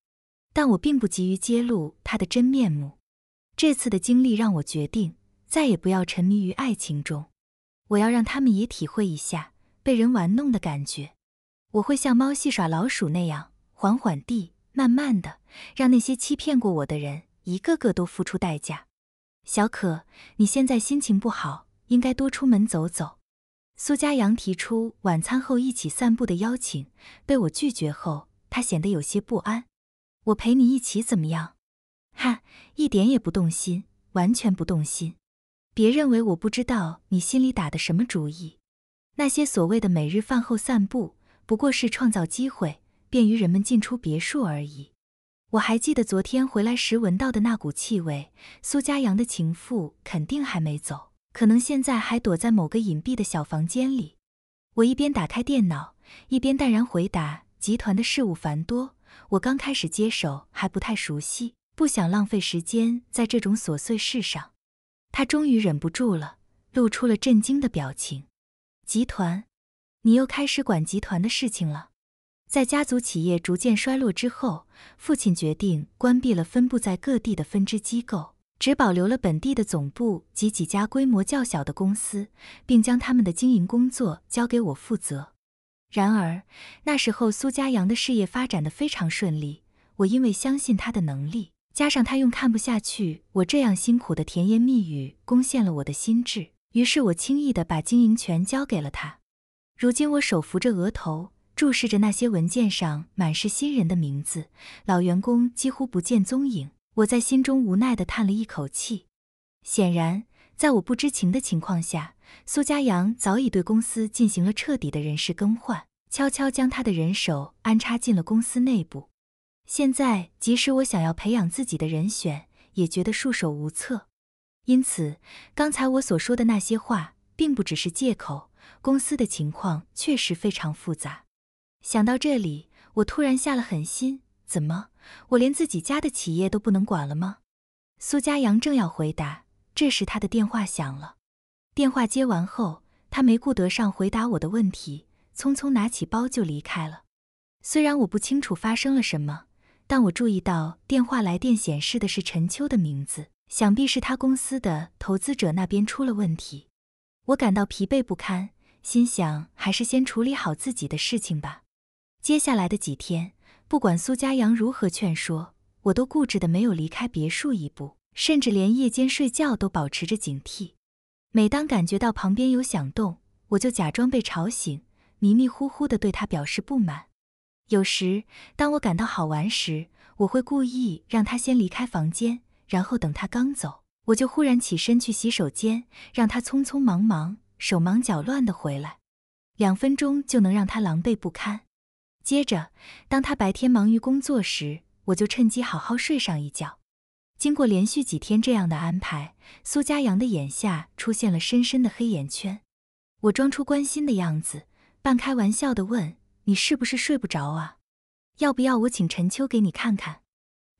但我并不急于揭露他的真面目。这次的经历让我决定。再也不要沉迷于爱情中，我要让他们也体会一下被人玩弄的感觉。我会像猫戏耍老鼠那样，缓缓地、慢慢地，让那些欺骗过我的人一个个都付出代价。小可，你现在心情不好，应该多出门走走。苏家阳提出晚餐后一起散步的邀请，被我拒绝后，他显得有些不安。我陪你一起怎么样？哈，一点也不动心，完全不动心。别认为我不知道你心里打的什么主意。那些所谓的每日饭后散步，不过是创造机会，便于人们进出别墅而已。我还记得昨天回来时闻到的那股气味。苏家阳的情妇肯定还没走，可能现在还躲在某个隐蔽的小房间里。我一边打开电脑，一边淡然回答：“集团的事务繁多，我刚开始接手还不太熟悉，不想浪费时间在这种琐碎事上。”他终于忍不住了，露出了震惊的表情。集团，你又开始管集团的事情了？在家族企业逐渐衰落之后，父亲决定关闭了分布在各地的分支机构，只保留了本地的总部及几家规模较小的公司，并将他们的经营工作交给我负责。然而，那时候苏家阳的事业发展得非常顺利，我因为相信他的能力。加上他用看不下去我这样辛苦的甜言蜜语攻陷了我的心智，于是我轻易的把经营权交给了他。如今我手扶着额头，注视着那些文件上满是新人的名字，老员工几乎不见踪影。我在心中无奈的叹了一口气。显然，在我不知情的情况下，苏家阳早已对公司进行了彻底的人事更换，悄悄将他的人手安插进了公司内部。现在，即使我想要培养自己的人选，也觉得束手无策。因此，刚才我所说的那些话，并不只是借口。公司的情况确实非常复杂。想到这里，我突然下了狠心：怎么，我连自己家的企业都不能管了吗？苏家阳正要回答，这时他的电话响了。电话接完后，他没顾得上回答我的问题，匆匆拿起包就离开了。虽然我不清楚发生了什么。但我注意到电话来电显示的是陈秋的名字，想必是他公司的投资者那边出了问题。我感到疲惫不堪，心想还是先处理好自己的事情吧。接下来的几天，不管苏家阳如何劝说，我都固执的没有离开别墅一步，甚至连夜间睡觉都保持着警惕。每当感觉到旁边有响动，我就假装被吵醒，迷迷糊糊的对他表示不满。有时，当我感到好玩时，我会故意让他先离开房间，然后等他刚走，我就忽然起身去洗手间，让他匆匆忙忙、手忙脚乱的回来，两分钟就能让他狼狈不堪。接着，当他白天忙于工作时，我就趁机好好睡上一觉。经过连续几天这样的安排，苏佳阳的眼下出现了深深的黑眼圈。我装出关心的样子，半开玩笑的问。你是不是睡不着啊？要不要我请陈秋给你看看？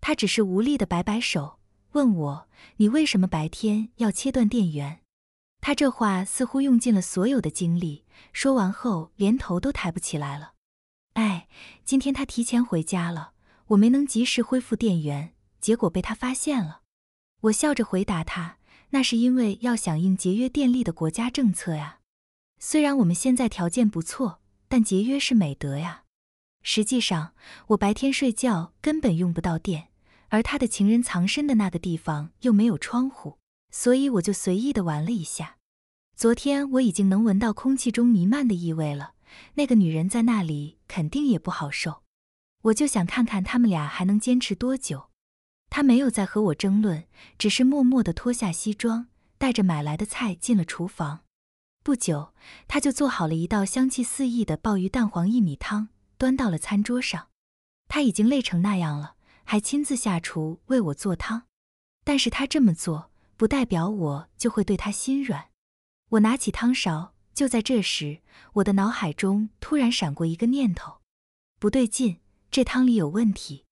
他只是无力的摆摆手，问我：“你为什么白天要切断电源？”他这话似乎用尽了所有的精力，说完后连头都抬不起来了。哎，今天他提前回家了，我没能及时恢复电源，结果被他发现了。我笑着回答他：“那是因为要响应节约电力的国家政策呀。虽然我们现在条件不错。”但节约是美德呀。实际上，我白天睡觉根本用不到电，而他的情人藏身的那个地方又没有窗户，所以我就随意的玩了一下。昨天我已经能闻到空气中弥漫的异味了，那个女人在那里肯定也不好受。我就想看看他们俩还能坚持多久。他没有再和我争论，只是默默地脱下西装，带着买来的菜进了厨房。不久，他就做好了一道香气四溢的鲍鱼蛋黄薏米汤，端到了餐桌上。他已经累成那样了，还亲自下厨为我做汤。但是他这么做，不代表我就会对他心软。我拿起汤勺，就在这时，我的脑海中突然闪过一个念头：不对劲，这汤里有问题。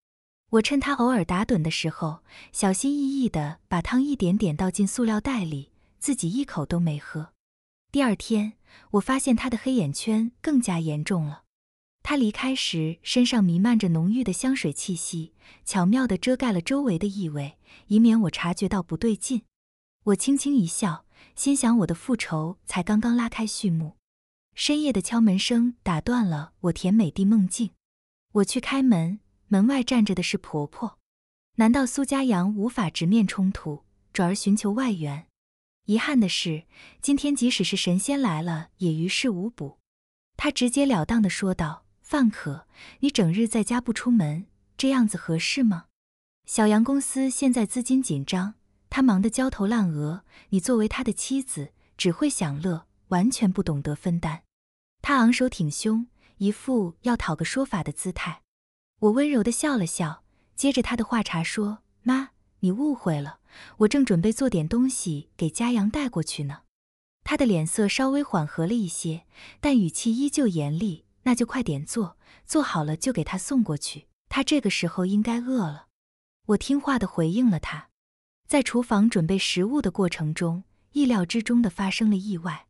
我趁他偶尔打盹的时候，小心翼翼地把汤一点点倒进塑料袋里，自己一口都没喝。第二天，我发现他的黑眼圈更加严重了。他离开时，身上弥漫着浓郁的香水气息，巧妙地遮盖了周围的异味，以免我察觉到不对劲。我轻轻一笑，心想我的复仇才刚刚拉开序幕。深夜的敲门声打断了我甜美的梦境。我去开门，门外站着的是婆婆。难道苏家阳无法直面冲突，转而寻求外援？遗憾的是，今天即使是神仙来了也于事无补。他直截了当地说道：“范可，你整日在家不出门，这样子合适吗？”小杨公司现在资金紧张，他忙得焦头烂额。你作为他的妻子，只会享乐，完全不懂得分担。他昂首挺胸，一副要讨个说法的姿态。我温柔地笑了笑，接着他的话茬说：“妈。”你误会了，我正准备做点东西给佳阳带过去呢。他的脸色稍微缓和了一些，但语气依旧严厉。那就快点做，做好了就给他送过去。他这个时候应该饿了。我听话的回应了他。在厨房准备食物的过程中，意料之中的发生了意外，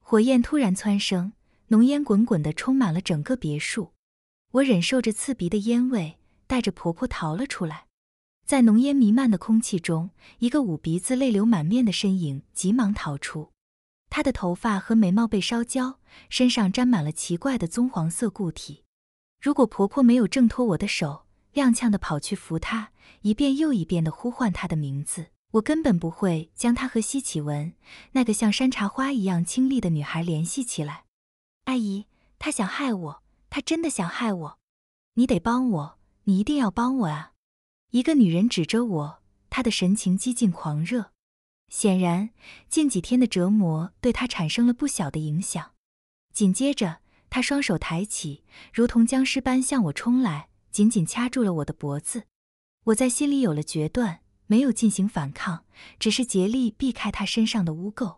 火焰突然蹿升，浓烟滚滚的充满了整个别墅。我忍受着刺鼻的烟味，带着婆婆逃了出来。在浓烟弥漫的空气中，一个捂鼻子、泪流满面的身影急忙逃出。她的头发和眉毛被烧焦，身上沾满了奇怪的棕黄色固体。如果婆婆没有挣脱我的手，踉跄地跑去扶她，一遍又一遍地呼唤她的名字，我根本不会将她和西启文那个像山茶花一样清丽的女孩联系起来。阿姨，她想害我，她真的想害我！你得帮我，你一定要帮我啊！一个女人指着我，她的神情几近狂热，显然近几天的折磨对她产生了不小的影响。紧接着，她双手抬起，如同僵尸般向我冲来，紧紧掐住了我的脖子。我在心里有了决断，没有进行反抗，只是竭力避开她身上的污垢。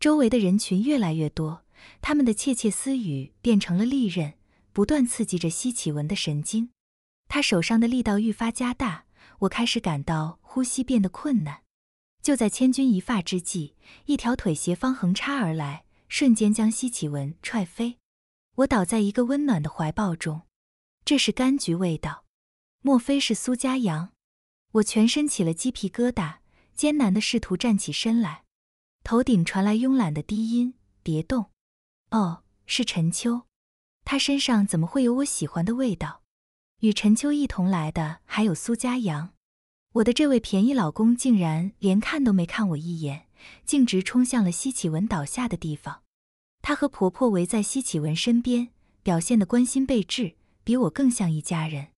周围的人群越来越多，他们的窃窃私语变成了利刃，不断刺激着西启文的神经。他手上的力道愈发加大。我开始感到呼吸变得困难，就在千钧一发之际，一条腿斜方横插而来，瞬间将西启文踹飞。我倒在一个温暖的怀抱中，这是柑橘味道，莫非是苏家阳？我全身起了鸡皮疙瘩，艰难地试图站起身来。头顶传来慵懒的低音：“别动。”哦，是陈秋。他身上怎么会有我喜欢的味道？与陈秋一同来的还有苏家阳。我的这位便宜老公竟然连看都没看我一眼，径直冲向了西启文倒下的地方。他和婆婆围在西启文身边，表现得关心备至，比我更像一家人。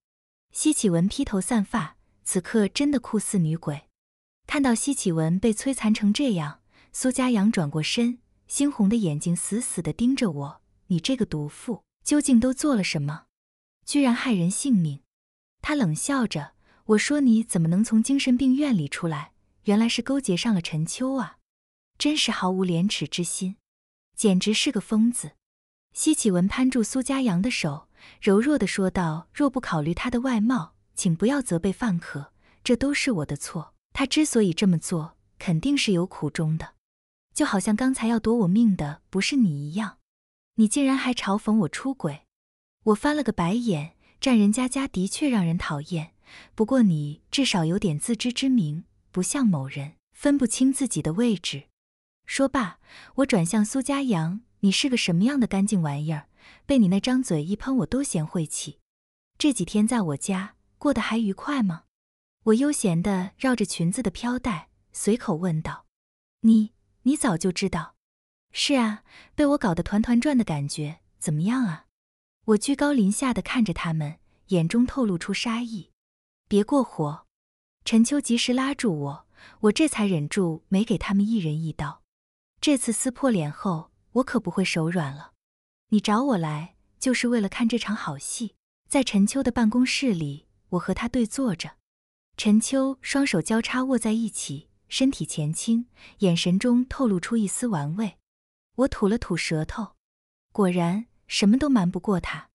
西启文披头散发，此刻真的酷似女鬼。看到西启文被摧残成这样，苏家阳转过身，猩红的眼睛死死地盯着我：“你这个毒妇，究竟都做了什么？居然害人性命！”他冷笑着。我说你怎么能从精神病院里出来？原来是勾结上了陈秋啊！真是毫无廉耻之心，简直是个疯子。西启文攀住苏家阳的手，柔弱地说道：“若不考虑他的外貌，请不要责备范可，这都是我的错。他之所以这么做，肯定是有苦衷的。就好像刚才要夺我命的不是你一样，你竟然还嘲讽我出轨！”我翻了个白眼，占人家家的确让人讨厌。不过你至少有点自知之明，不像某人分不清自己的位置。说罢，我转向苏家阳：“你是个什么样的干净玩意儿？被你那张嘴一喷，我都嫌晦气。这几天在我家过得还愉快吗？”我悠闲地绕着裙子的飘带，随口问道：“你……你早就知道？是啊，被我搞得团团转的感觉怎么样啊？”我居高临下地看着他们，眼中透露出杀意。别过火，陈秋及时拉住我，我这才忍住没给他们一人一刀。这次撕破脸后，我可不会手软了。你找我来，就是为了看这场好戏。在陈秋的办公室里，我和他对坐着，陈秋双手交叉握在一起，身体前倾，眼神中透露出一丝玩味。我吐了吐舌头，果然什么都瞒不过他。